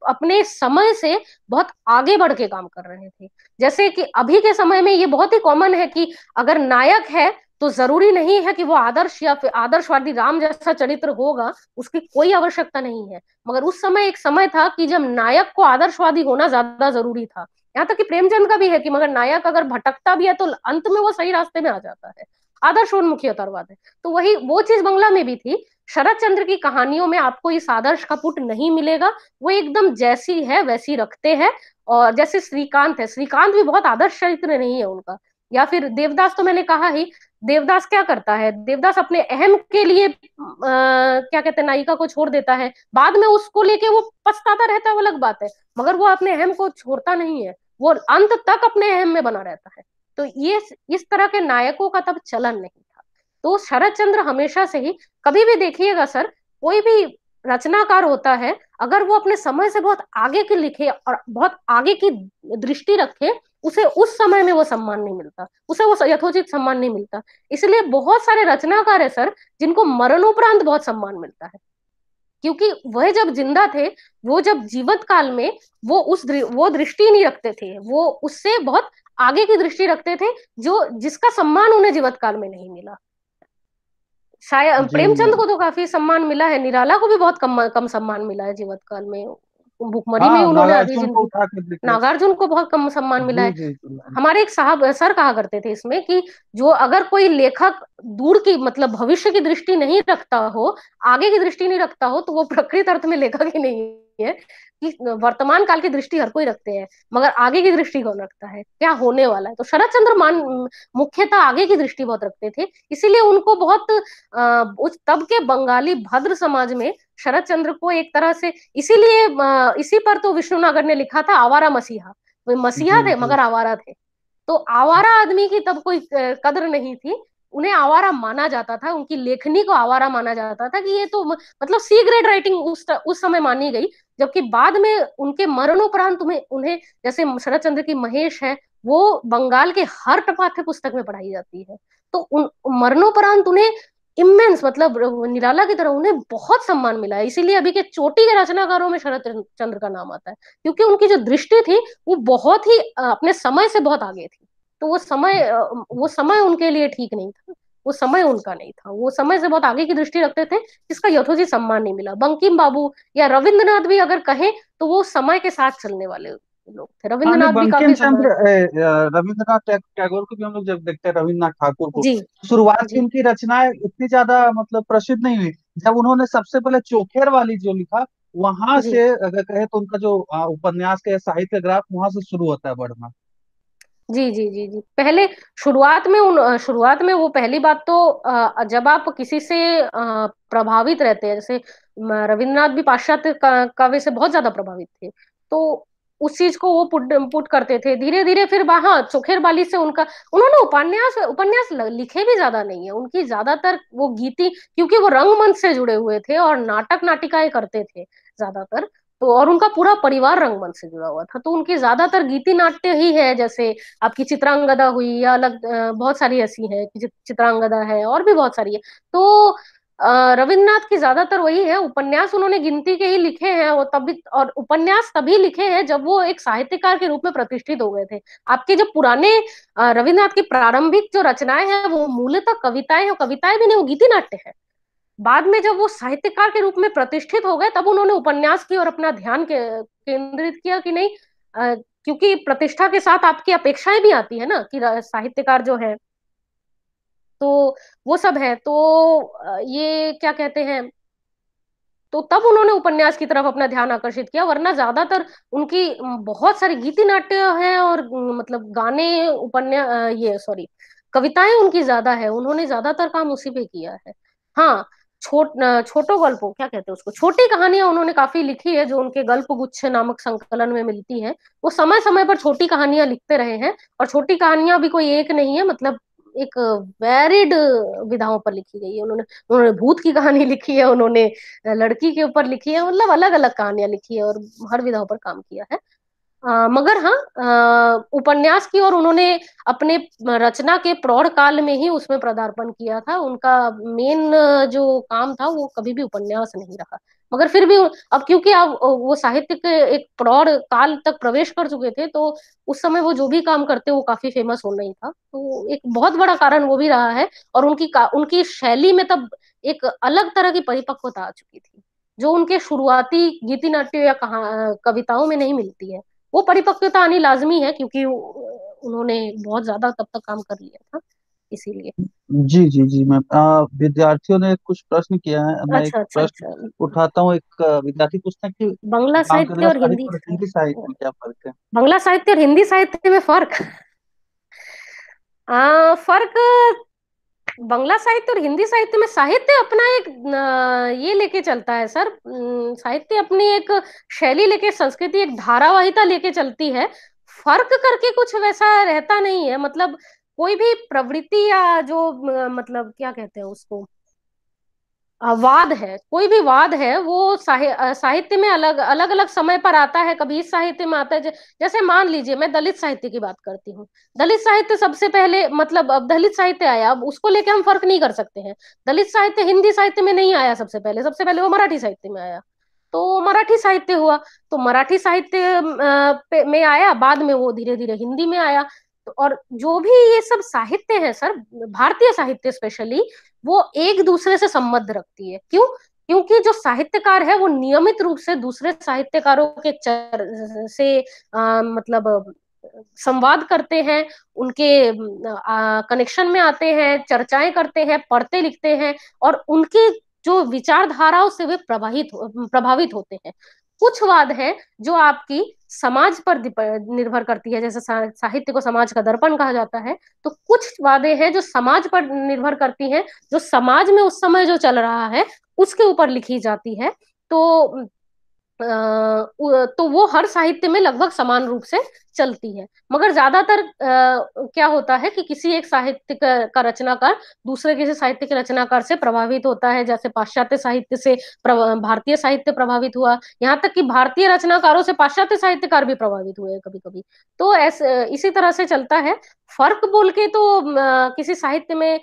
अपने समय से बहुत आगे बढ़ के काम कर रहे थे जैसे कि अभी के समय में ये बहुत ही कॉमन है कि अगर नायक है तो जरूरी नहीं है कि वो आदर्श या फिर आदर्शवादी राम जैसा चरित्र होगा उसकी कोई आवश्यकता नहीं है मगर उस समय एक समय था कि जब नायक को आदर्शवादी होना ज्यादा जरूरी था यहाँ तक कि प्रेमचंद का भी है कि मगर नायक अगर भटकता भी है तो अंत में वो सही रास्ते में आ जाता है आदर्श उन्मुखी उतरवाद है तो वही वो चीज बंगला में भी थी शरद चंद्र की कहानियों में आपको इस आदर्श का पुट नहीं मिलेगा वो एकदम जैसी है वैसी रखते हैं और जैसे श्रीकांत है श्रीकांत भी बहुत आदर्श चरित्र नहीं है उनका या फिर देवदास तो मैंने कहा ही देवदास क्या करता है देवदास अपने अहम के लिए आ, क्या कहते हैं नायिका को छोड़ देता है बाद में उसको लेके वो पछताता रहता है वो अलग बात है मगर वो अपने अहम को छोड़ता नहीं है वो अंत तक अपने अहम में बना रहता है तो ये इस तरह के नायकों का तब चलन नहीं था तो शरद चंद्र हमेशा से ही कभी भी देखिएगा सर कोई भी रचनाकार होता है अगर वो अपने समय से बहुत आगे की लिखे और बहुत आगे की दृष्टि रखे उसे उस समय में वो सम्मान नहीं मिलता उसे वो यथोचित सम्मान नहीं मिलता इसलिए बहुत सारे रचनाकार है सर जिनको मरणोपरांत बहुत सम्मान मिलता है क्योंकि वह जब जिंदा थे वो जब जीवित काल में वो उस द्रि, वो दृष्टि नहीं रखते थे वो उससे बहुत आगे की दृष्टि रखते थे जो जिसका सम्मान उन्हें जीवित काल में नहीं मिला शायद प्रेमचंद को तो काफी सम्मान मिला है निराला को भी बहुत कम कम सम्मान मिला है जीवित काल में भुखमरी में हाँ, उन्होंने नागार्जुन को, नागार्जुन को बहुत कम सम्मान मिला है हमारे एक साहब सर कहा करते थे इसमें कि जो अगर कोई लेखक दूर की मतलब भविष्य की दृष्टि नहीं रखता हो आगे की दृष्टि नहीं रखता हो तो वो प्रकृत अर्थ में लेखक ही नहीं है कि वर्तमान काल की दृष्टि हर कोई रखते हैं मगर आगे की दृष्टि कौन रखता है क्या होने वाला है तो शरद चंद्र मान मुख्यतः आगे की दृष्टि बहुत रखते थे इसीलिए उनको बहुत उस तब के बंगाली भद्र समाज में शरद चंद्र को एक तरह से इसीलिए इसी पर तो विष्णुनागर ने लिखा था आवारा मसीहा वे मसीहा थे मगर आवारा थे तो आवारा आदमी की तब कोई कदर नहीं थी उन्हें आवारा माना जाता था उनकी लेखनी को आवारा माना जाता था कि ये तो मतलब सी ग्रेड राइटिंग उस उस समय मानी गई जबकि बाद में उनके मरणोपरांत उन्हें उन्हें जैसे शरद चंद्र की महेश है वो बंगाल के हर पाठ्य पुस्तक में पढ़ाई जाती है तो उन मरणोपरांत उन्हें इमेंस मतलब निराला की तरह उन्हें बहुत सम्मान मिला है इसीलिए अभी के चोटी के रचनाकारों में शरद चंद्र का नाम आता है क्योंकि उनकी जो दृष्टि थी वो बहुत ही अपने समय से बहुत आगे थी तो वो समय वो समय उनके लिए ठीक नहीं था वो समय उनका नहीं था वो समय से बहुत आगे की दृष्टि रखते थे जिसका यथोजी सम्मान नहीं मिला बंकिम बाबू या रविंद्रनाथ भी अगर कहें तो वो समय के साथ चलने वाले लोग थे हाँ, रविंद्रनाथ भी काफी रविंद्रनाथ टैगोर को भी हम लोग जब देखते हैं रविंद्रनाथ ठाकुर को तो शुरुआत की उनकी रचनाएं इतनी ज्यादा मतलब प्रसिद्ध नहीं हुई जब उन्होंने सबसे पहले चोखेर वाली जो लिखा वहां से अगर कहे तो उनका जो उपन्यास का साहित्य ग्राफ वहां से शुरू होता है बढ़ना जी जी जी जी पहले शुरुआत में उन शुरुआत में वो पहली बात तो जब आप किसी से प्रभावित रहते हैं जैसे रविन्द्रनाथ भी पाश्चात्य का- काव्य से बहुत ज्यादा प्रभावित थे तो उस चीज को वो पुट पुट करते थे धीरे धीरे फिर वहां चोखेर हाँ, बाली से उनका उन्होंने उपन्यास उपन्यास लिखे भी ज्यादा नहीं है उनकी ज्यादातर वो गीति क्योंकि वो रंगमंच से जुड़े हुए थे और नाटक नाटिकाएं करते थे ज्यादातर तो और उनका पूरा परिवार रंगमंच से जुड़ा हुआ था तो उनके ज्यादातर गीति नाट्य ही है जैसे आपकी चित्रांगदा हुई या अलग बहुत सारी ऐसी है कि चित्रांगदा है और भी बहुत सारी है तो रविन्द्रनाथ की ज्यादातर वही है उपन्यास उन्होंने गिनती के ही लिखे हैं और तभी और उपन्यास तभी लिखे हैं जब वो एक साहित्यकार के रूप में प्रतिष्ठित हो गए थे आपके जो पुराने रविन्द्रनाथ की प्रारंभिक जो रचनाएं हैं वो मूलतः कविताएं हैं कविताएं भी नहीं वो गीति नाट्य है बाद में जब वो साहित्यकार के रूप में प्रतिष्ठित हो गए तब उन्होंने उपन्यास की और अपना ध्यान केंद्रित किया कि नहीं आ, क्योंकि प्रतिष्ठा के साथ आपकी अपेक्षाएं भी आती है ना कि साहित्यकार जो है तो वो सब है तो ये क्या कहते हैं तो तब उन्होंने उपन्यास की तरफ अपना ध्यान आकर्षित किया वरना ज्यादातर उनकी बहुत सारी गीति नाट्य है और मतलब गाने उपन्यास ये सॉरी कविताएं उनकी ज्यादा है उन्होंने ज्यादातर काम उसी पे किया है हाँ छोट छोटो गल्प क्या कहते हैं उसको छोटी कहानियां उन्होंने काफी लिखी है जो उनके गल्प गुच्छ नामक संकलन में मिलती है वो समय समय पर छोटी कहानियां लिखते रहे हैं और छोटी कहानियां भी कोई एक नहीं है मतलब एक वेरिड विधाओं पर लिखी गई है उन्होंने उन्होंने भूत की कहानी लिखी है उन्होंने लड़की के ऊपर लिखी है मतलब अलग अलग कहानियां लिखी है और हर विधाओं पर काम किया है आ, मगर हाँ उपन्यास की और उन्होंने अपने रचना के प्रौढ़ काल में ही उसमें पदार्पण किया था उनका मेन जो काम था वो कभी भी उपन्यास नहीं रहा मगर फिर भी अब क्योंकि अब वो साहित्य के एक प्रौढ़ काल तक प्रवेश कर चुके थे तो उस समय वो जो भी काम करते वो काफी फेमस होना ही था तो एक बहुत बड़ा कारण वो भी रहा है और उनकी उनकी शैली में तब एक अलग तरह की परिपक्वता आ चुकी थी जो उनके शुरुआती गीति नाट्य या कहा कविताओं में नहीं मिलती है वो परिपक्वता आनी लाजमी है क्योंकि उन्होंने बहुत ज्यादा तब तक काम कर लिया था इसीलिए जी जी जी मैम विद्यार्थियों ने कुछ प्रश्न किया है मैं अच्छा, एक अच्छा, प्रश्न अच्छा, उठाता हूँ एक विद्यार्थी पूछता है कि बंगला साहित्य और हिंदी हिंदी साहित्य में क्या फर्क है बंगला साहित्य और हिंदी साहित्य में फर्क आ, फर्क बंगला साहित्य और हिंदी साहित्य में साहित्य अपना एक ये लेके चलता है सर साहित्य अपनी एक शैली लेके संस्कृति एक धारावाहिता लेके चलती है फर्क करके कुछ वैसा रहता नहीं है मतलब कोई भी प्रवृत्ति या जो मतलब क्या कहते हैं उसको वाद है कोई भी वाद है वो साहि, साहित्य में अलग अलग अलग समय पर आता है कभी इस साहित्य में आता है जैसे मान लीजिए मैं दलित साहित्य की बात करती हूँ दलित साहित्य सबसे पहले मतलब अब दलित साहित्य आया अब उसको लेके हम फर्क नहीं कर सकते हैं दलित साहित्य हिंदी साहित्य में नहीं आया सबसे पहले सबसे पहले वो मराठी साहित्य में आया तो मराठी साहित्य हुआ तो मराठी साहित्य में आया बाद में वो धीरे धीरे हिंदी में आया तो और जो भी ये सब साहित्य है सर भारतीय साहित्य स्पेशली वो एक दूसरे से संबद्ध रखती है क्यों क्योंकि जो साहित्यकार है वो नियमित रूप से दूसरे साहित्यकारों के चर से आ, मतलब संवाद करते हैं उनके कनेक्शन में आते हैं चर्चाएं करते हैं पढ़ते लिखते हैं और उनकी जो विचारधाराओं से वे प्रभावित प्रभावित होते हैं कुछ वाद है जो आपकी समाज पर निर्भर करती है जैसे साहित्य को समाज का दर्पण कहा जाता है तो कुछ वादे हैं जो समाज पर निर्भर करती हैं जो समाज में उस समय जो चल रहा है उसके ऊपर लिखी जाती है तो तो वो हर साहित्य में लगभग समान रूप से चलती है मगर ज्यादातर क्या होता है कि किसी एक साहित्य का, रचनाकार दूसरे किसी साहित्य के रचनाकार से प्रभावित होता है जैसे पाश्चात्य साहित्य से भारतीय साहित्य प्रभावित हुआ यहाँ तक कि भारतीय रचनाकारों से पाश्चात्य साहित्यकार भी प्रभावित हुए कभी कभी तो ऐसे इसी तरह से चलता है फर्क बोल के तो किसी साहित्य में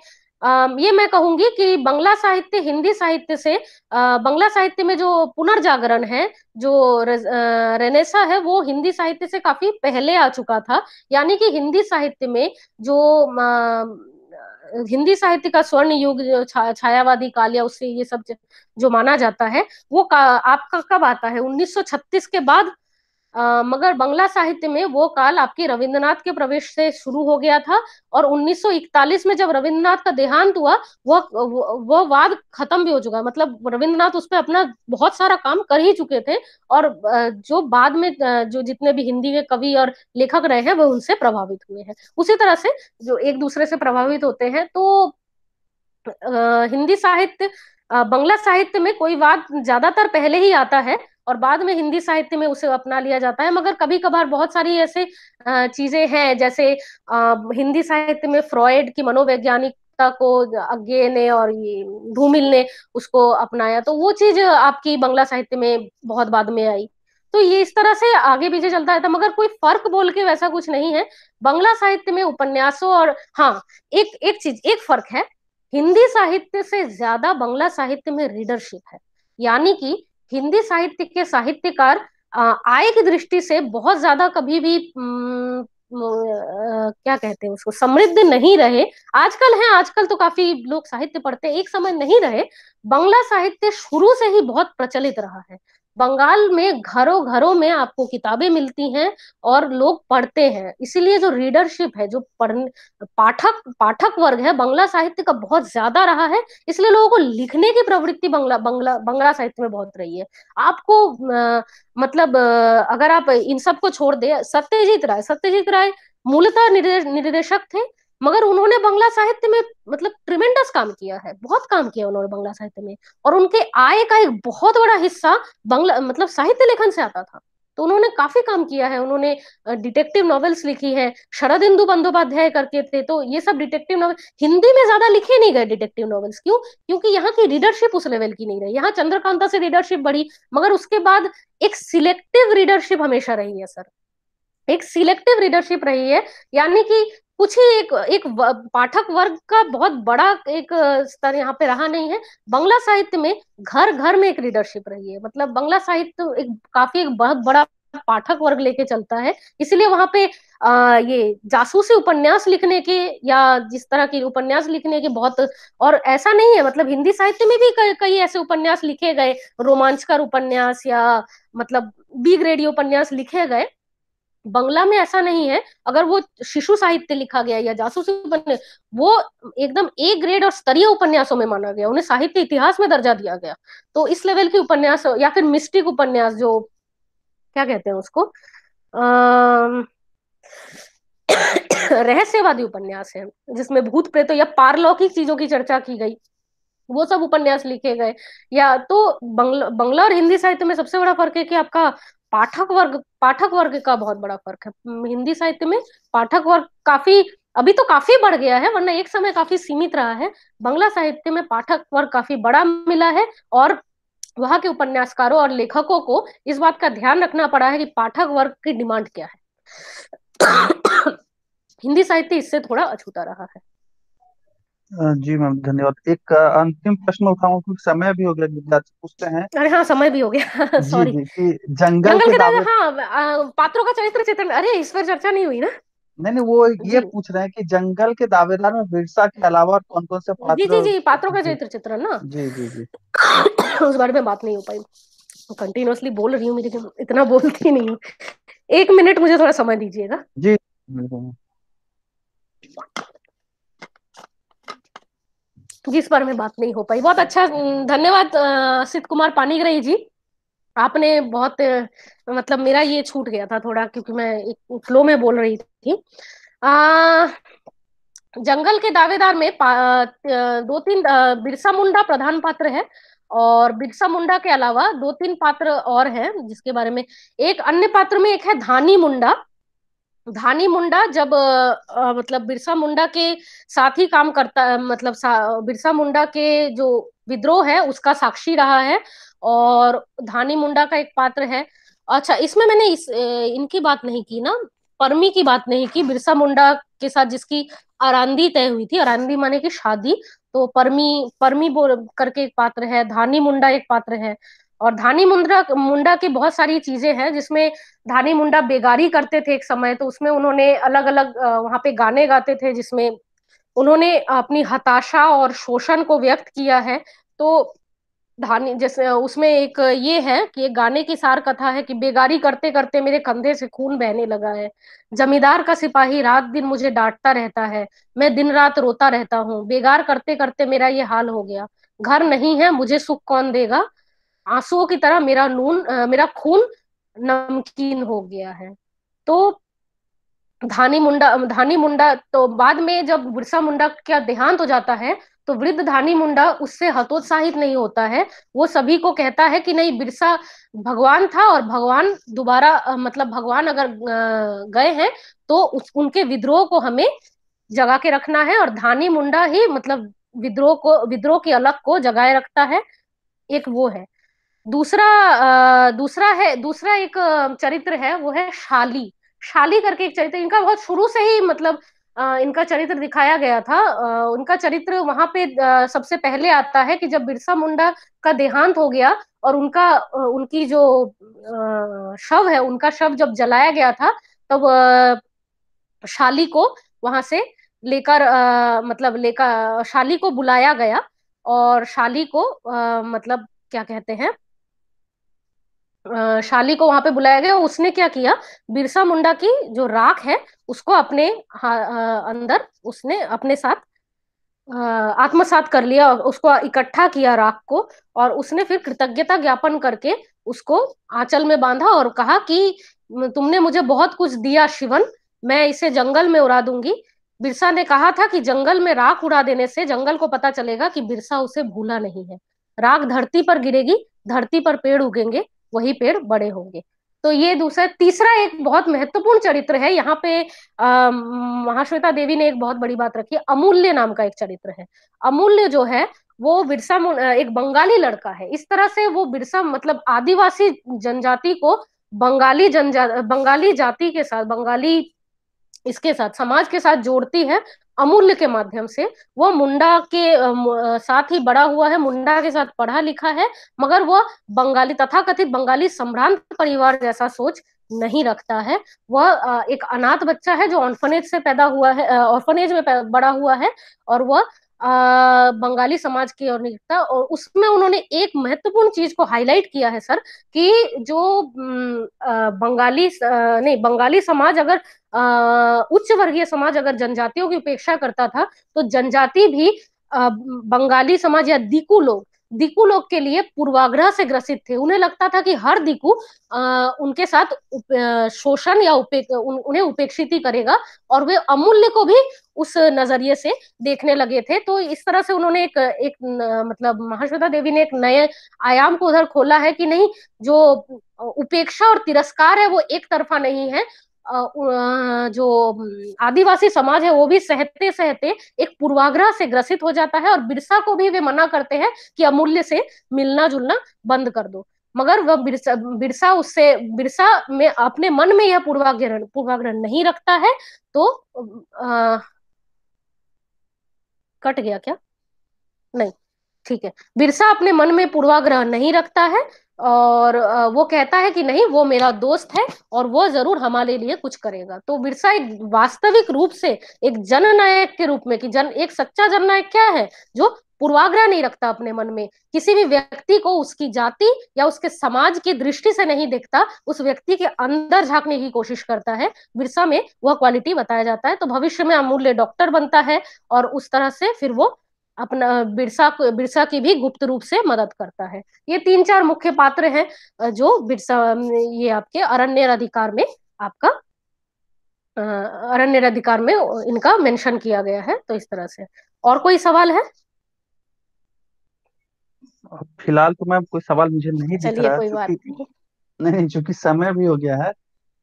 ये मैं कहूंगी कि बंगला साहित्य हिंदी साहित्य से बंगला साहित्य में जो पुनर्जागरण है जो रेनेसा है वो हिंदी साहित्य से काफी पहले आ चुका था यानी कि हिंदी साहित्य में जो हिंदी साहित्य का स्वर्ण युग छा, छायावादी काल या उससे ये सब जो माना जाता है वो का, आपका कब आता है 1936 के बाद आ, मगर बंगला साहित्य में वो काल आपके रविंद्रनाथ के प्रवेश से शुरू हो गया था और 1941 में जब रविंद्रनाथ का देहांत हुआ वह वह वाद खत्म भी हो चुका मतलब रविंद्रनाथ उस पर अपना बहुत सारा काम कर ही चुके थे और जो बाद में जो जितने भी हिंदी के कवि और लेखक रहे हैं वह उनसे प्रभावित हुए हैं उसी तरह से जो एक दूसरे से प्रभावित होते हैं तो हिंदी साहित्य बंगला साहित्य में कोई वाद ज्यादातर पहले ही आता है और बाद में हिंदी साहित्य में उसे अपना लिया जाता है मगर कभी कभार बहुत सारी ऐसे चीजें हैं जैसे हिंदी साहित्य में फ्रॉयड की मनोवैज्ञानिक को अज्ञे ने और ये धूमिल ने उसको अपनाया तो वो चीज आपकी बंगला साहित्य में बहुत बाद में आई तो ये इस तरह से आगे पीछे चलता रहता मगर कोई फर्क बोल के वैसा कुछ नहीं है बंगला साहित्य में उपन्यासों और हाँ एक एक चीज एक फर्क है हिंदी साहित्य से ज्यादा बंगला साहित्य में रीडरशिप है यानी कि हिंदी साहित्य के साहित्यकार आय की दृष्टि से बहुत ज्यादा कभी भी क्या कहते हैं उसको समृद्ध नहीं रहे आजकल है आजकल तो काफी लोग साहित्य पढ़ते एक समय नहीं रहे बंगला साहित्य शुरू से ही बहुत प्रचलित रहा है बंगाल में घरों घरों में आपको किताबें मिलती हैं और लोग पढ़ते हैं इसीलिए जो रीडरशिप है जो पढ़ने पाठक पाठक वर्ग है बंगला साहित्य का बहुत ज्यादा रहा है इसलिए लोगों को लिखने की प्रवृत्ति बंगला बंगला बंगला साहित्य में बहुत रही है आपको आ, मतलब अगर आप इन सबको छोड़ दे सत्यजीत राय सत्यजीत राय मूलतः निर्देशक थे मगर उन्होंने बंगला साहित्य में मतलब ट्रिमेंडस काम किया है बहुत काम किया उन्होंने बंगला साहित्य में और उनके आय का एक बहुत बड़ा हिस्सा बंगला मतलब साहित्य लेखन से आता था तो उन्होंने काफी काम किया है उन्होंने डिटेक्टिव नॉवेल्स लिखी है शरद इंदु बंदोपाध्याय करके थे तो ये सब डिटेक्टिव नॉवेल हिंदी में ज्यादा लिखे नहीं गए डिटेक्टिव नॉवेल्स क्यों क्योंकि यहाँ की रीडरशिप उस लेवल की नहीं रही यहाँ चंद्रकांता से रीडरशिप बढ़ी मगर उसके बाद एक सिलेक्टिव रीडरशिप हमेशा रही है सर एक सिलेक्टिव रीडरशिप रही है यानी कि कुछ ही एक एक पाठक वर्ग का बहुत बड़ा एक स्तर यहाँ पे रहा नहीं है बंगला साहित्य में घर घर में एक लीडरशिप रही है मतलब बंगला साहित्य तो एक काफी एक बहुत बड़ा पाठक वर्ग लेके चलता है इसलिए वहां पे आ, ये जासूसी उपन्यास लिखने के या जिस तरह की उपन्यास लिखने के बहुत और ऐसा नहीं है मतलब हिंदी साहित्य में भी कई ऐसे उपन्यास लिखे गए रोमांचकर उपन्यास या मतलब बी ग्रेडी उपन्यास लिखे गए बंगला में ऐसा नहीं है अगर वो शिशु साहित्य लिखा गया या जासूसी उपन्यास वो एकदम ए ग्रेड और स्तरीय उपन्यासों में माना गया उन्हें साहित्य इतिहास में दर्जा दिया गया तो इस लेवल के उपन्यास या फिर मिस्टिक उपन्यास जो क्या कहते हैं उसको रहस्यवादी उपन्यास है जिसमें भूत प्रेत या पारलौकिक चीजों की चर्चा की गई वो सब उपन्यास लिखे गए या तो बंगला बंगला और हिंदी साहित्य में सबसे बड़ा फर्क है कि आपका पाठक वर्ग पाठक वर्ग का बहुत बड़ा फर्क है हम्म, हिंदी साहित्य में पाठक वर्ग काफी अभी तो काफी बढ़ गया है वरना एक समय काफी सीमित रहा है बंगला साहित्य में पाठक वर्ग काफी बड़ा मिला है और वहां के उपन्यासकारों और लेखकों को इस बात का ध्यान रखना पड़ा है कि पाठक वर्ग की डिमांड क्या है हिंदी साहित्य इससे थोड़ा अछूता रहा है जी मैम धन्यवाद एक अंतिम प्रश्न उठाऊं क्योंकि समय भी हो गया विद्यार्थी पूछते हैं अरे हाँ समय भी हो गया सॉरी जंगल, जंगल के के दावे हाँ पात्रों का चरित्र चित्र अरे इस पर चर्चा नहीं हुई ना नहीं नहीं वो ये पूछ रहे हैं कि जंगल के दावेदार में बिरसा के अलावा कौन कौन से पात्र जी जी जी पात्रों का चरित्र चित्र ना जी जी जी उस बारे में बात नहीं हो पाई कंटिन्यूअसली बोल रही हूँ मेरी इतना बोलती नहीं एक मिनट मुझे थोड़ा समय दीजिएगा जी जिस पर हमें बात नहीं हो पाई बहुत अच्छा धन्यवाद सिद्ध कुमार पानीग्रही जी आपने बहुत मतलब मेरा ये छूट गया था थोड़ा क्योंकि मैं एक फ्लो में बोल रही थी आ, जंगल के दावेदार में दो तीन बिरसा मुंडा प्रधान पात्र है और बिरसा मुंडा के अलावा दो तीन पात्र और हैं जिसके बारे में एक अन्य पात्र में एक है धानी मुंडा धानी मुंडा जब आ, मतलब बिरसा मुंडा के साथ ही काम करता मतलब बिरसा मुंडा के जो विद्रोह है उसका साक्षी रहा है और धानी मुंडा का एक पात्र है अच्छा इसमें मैंने इस इनकी बात नहीं की ना परमी की बात नहीं की बिरसा मुंडा के साथ जिसकी अरांदी तय हुई थी अरांदी माने की शादी तो परमी परमी बोल करके एक पात्र है धानी मुंडा एक पात्र है और धानी मुंडा मुंडा की बहुत सारी चीजें हैं जिसमें धानी मुंडा बेगारी करते थे एक समय तो उसमें उन्होंने अलग अलग वहां पे गाने गाते थे जिसमें उन्होंने अपनी हताशा और शोषण को व्यक्त किया है तो धानी जैसे उसमें एक ये है कि एक गाने की सार कथा है कि बेगारी करते करते मेरे कंधे से खून बहने लगा है जमींदार का सिपाही रात दिन मुझे डांटता रहता है मैं दिन रात रोता रहता हूँ बेगार करते करते मेरा ये हाल हो गया घर नहीं है मुझे सुख कौन देगा आंसुओं की तरह मेरा नून मेरा खून नमकीन हो गया है तो धानी मुंडा धानी मुंडा तो बाद में जब बिरसा मुंडा का देहांत हो जाता है तो वृद्ध धानी मुंडा उससे हतोत्साहित नहीं होता है वो सभी को कहता है कि नहीं बिरसा भगवान था और भगवान दोबारा मतलब भगवान अगर गए हैं तो उस, उनके विद्रोह को हमें जगा के रखना है और धानी मुंडा ही मतलब विद्रोह को विद्रोह के अलग को जगाए रखता है एक वो है दूसरा दूसरा है दूसरा एक चरित्र है वो है शाली शाली करके एक चरित्र इनका बहुत शुरू से ही मतलब इनका चरित्र दिखाया गया था उनका चरित्र वहां पे सबसे पहले आता है कि जब बिरसा मुंडा का देहांत हो गया और उनका उनकी जो शव है उनका शव जब जलाया गया था तब शाली को वहां से लेकर मतलब लेकर शाली को बुलाया गया और शाली को मतलब क्या कहते हैं शाली को वहां पे बुलाया गया उसने क्या किया बिरसा मुंडा की जो राख है उसको अपने अंदर उसने अपने साथ आत्मसात कर लिया और उसको इकट्ठा किया राख को और उसने फिर कृतज्ञता ज्ञापन करके उसको आंचल में बांधा और कहा कि तुमने मुझे बहुत कुछ दिया शिवन मैं इसे जंगल में उड़ा दूंगी बिरसा ने कहा था कि जंगल में राख उड़ा देने से जंगल को पता चलेगा कि बिरसा उसे भूला नहीं है राख धरती पर गिरेगी धरती पर पेड़ उगेंगे वही पेड़ बड़े होंगे तो ये दूसरा तीसरा एक बहुत महत्वपूर्ण चरित्र है यहाँ पे महाश्वेता देवी ने एक बहुत बड़ी बात रखी अमूल्य नाम का एक चरित्र है अमूल्य जो है वो बिरसा एक बंगाली लड़का है इस तरह से वो बिरसा मतलब आदिवासी जनजाति को बंगाली जनजा बंगाली जाति के साथ बंगाली इसके साथ समाज के साथ जोड़ती है अमूल्य के माध्यम से वो मुंडा के साथ ही बड़ा हुआ है मुंडा के साथ पढ़ा लिखा है मगर वह बंगाली तथा कथित बंगाली सम्भ्रांत परिवार जैसा सोच नहीं रखता है वह एक अनाथ बच्चा है जो ऑर्फनेज से पैदा हुआ है ऑर्फनेज में बड़ा हुआ है और वह बंगाली समाज की और निकटा और उसमें उन्होंने एक महत्वपूर्ण चीज को हाईलाइट किया है सर कि जो बंगाली नहीं बंगाली समाज अगर उच्च वर्गीय समाज अगर जनजातियों की उपेक्षा करता था तो जनजाति भी बंगाली समाज या दीकू लोग दिकू लोग के लिए पूर्वाग्रह से ग्रसित थे उन्हें लगता था कि हर दिकू उनके साथ उप, शोषण या उपे, उन, उन्हें उपेक्षित ही करेगा और वे अमूल्य को भी उस नजरिए से देखने लगे थे तो इस तरह से उन्होंने एक एक न, मतलब महाश्वेता देवी ने एक नए आयाम को उधर खोला है कि नहीं जो उपेक्षा और तिरस्कार है वो एक तरफा नहीं है जो आदिवासी समाज है वो भी सहते सहते एक पूर्वाग्रह से ग्रसित हो जाता है और बिरसा को भी वे मना करते हैं कि अमूल्य से मिलना जुलना बंद कर दो मगर वह बिरसा बिरसा उससे बिरसा में अपने मन में यह पूर्वाग्रह पूर्वाग्रह नहीं रखता है तो आ, कट गया क्या नहीं ठीक है बिरसा अपने मन में पूर्वाग्रह नहीं रखता है और वो कहता है कि नहीं वो मेरा दोस्त है और वो जरूर हमारे लिए कुछ करेगा तो बिरसा एक वास्तविक रूप से एक जननायक के रूप में कि जन एक सच्चा जननायक क्या है जो पूर्वाग्रह नहीं रखता अपने मन में किसी भी व्यक्ति को उसकी जाति या उसके समाज की दृष्टि से नहीं देखता उस व्यक्ति के अंदर झांकने की कोशिश करता है बिरसा में वह क्वालिटी बताया जाता है तो भविष्य में अमूल्य डॉक्टर बनता है और उस तरह से फिर वो अपना बिरसा बिरसा की भी गुप्त रूप से मदद करता है ये तीन चार मुख्य पात्र हैं जो बिरसा ये आपके अरण्य अधिकार में आपका अरण्य अधिकार में इनका मेंशन किया गया है तो इस तरह से और कोई सवाल है फिलहाल तो मैम कोई सवाल मुझे नहीं चलिए कोई बात नहीं नहीं चूंकि समय भी हो गया है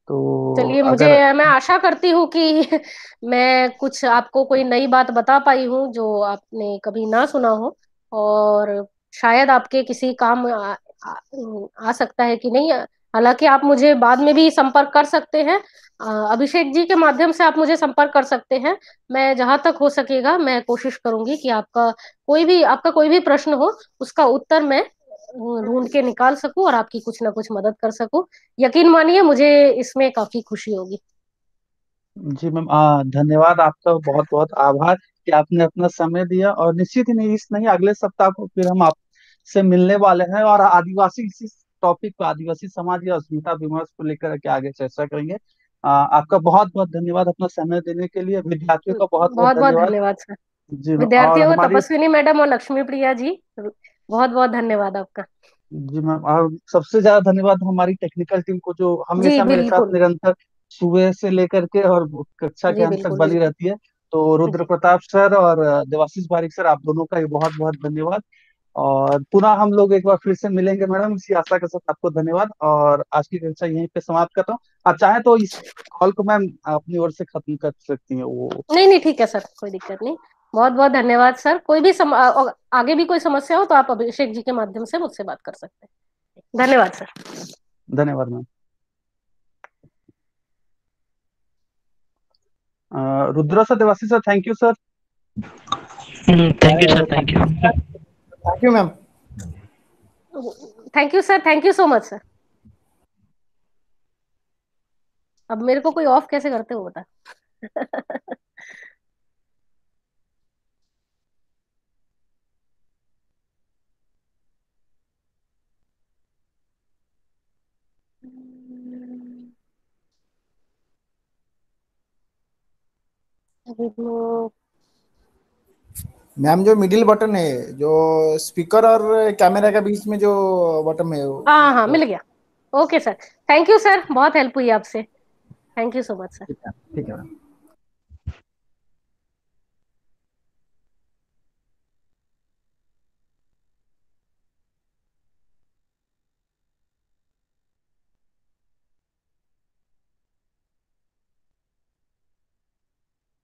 तो चलिए मुझे अगर... मैं आशा करती हूँ कि मैं कुछ आपको कोई नई बात बता पाई हूँ जो आपने कभी ना सुना हो और शायद आपके किसी काम आ, आ, आ सकता है कि नहीं हालांकि आप मुझे बाद में भी संपर्क कर सकते हैं अभिषेक जी के माध्यम से आप मुझे संपर्क कर सकते हैं मैं जहां तक हो सकेगा मैं कोशिश करूंगी कि आपका कोई भी आपका कोई भी प्रश्न हो उसका उत्तर मैं ढूंढ के निकाल सकूं और आपकी कुछ ना कुछ मदद कर सकूं यकीन मानिए मुझे इसमें काफी खुशी होगी जी मैम धन्यवाद आपका बहुत बहुत आभार कि आपने अपना समय दिया और निश्चित ही नहीं इस नहीं अगले सप्ताह को फिर हम आपसे मिलने वाले हैं और आदिवासी इसी टॉपिक पर आदिवासी समाज या अस्मिता विमर्श को लेकर के आगे चर्चा करेंगे आ, आपका बहुत बहुत धन्यवाद अपना समय देने के लिए विद्यार्थियों का बहुत बहुत धन्यवाद जी विद्यार्थियों तपस्विनी मैडम और लक्ष्मी प्रिया जी बहुत बहुत धन्यवाद आपका जी मैम और सबसे ज्यादा धन्यवाद हमारी टेक्निकल टीम को जो हमेशा मेरे साथ निरंतर सुबह से लेकर के और कक्षा के अंत तक बनी रहती है तो रुद्र प्रताप सर और देवाशीष बारिक सर आप दोनों का ये बहुत बहुत धन्यवाद और पुनः हम लोग एक बार फिर से मिलेंगे मैडम इसी आशा के साथ आपको धन्यवाद और आज की कक्षा यहीं पे समाप्त करता हूँ आप चाहे तो इस कॉल को मैम अपनी ओर से खत्म कर सकती है वो नहीं नहीं ठीक है सर कोई दिक्कत नहीं बहुत बहुत धन्यवाद सर कोई भी सम, आ, आगे भी कोई समस्या हो तो आप अभिषेक जी के माध्यम से मुझसे बात कर सकते हैं धन्यवाद सर धन्यवाद ma'am Rudra sir Devasi sir thank you sir thank you sir thank you thank you ma'am thank you sir thank you so much sir अब मेरे को कोई ऑफ कैसे करते हो बता मैम जो मिडिल बटन है जो स्पीकर और कैमरा के बीच में जो बटन है हाँ हाँ मिल गया okay sir thank you sir बहुत हेल्प हुई आपसे thank you so much sir ठीक है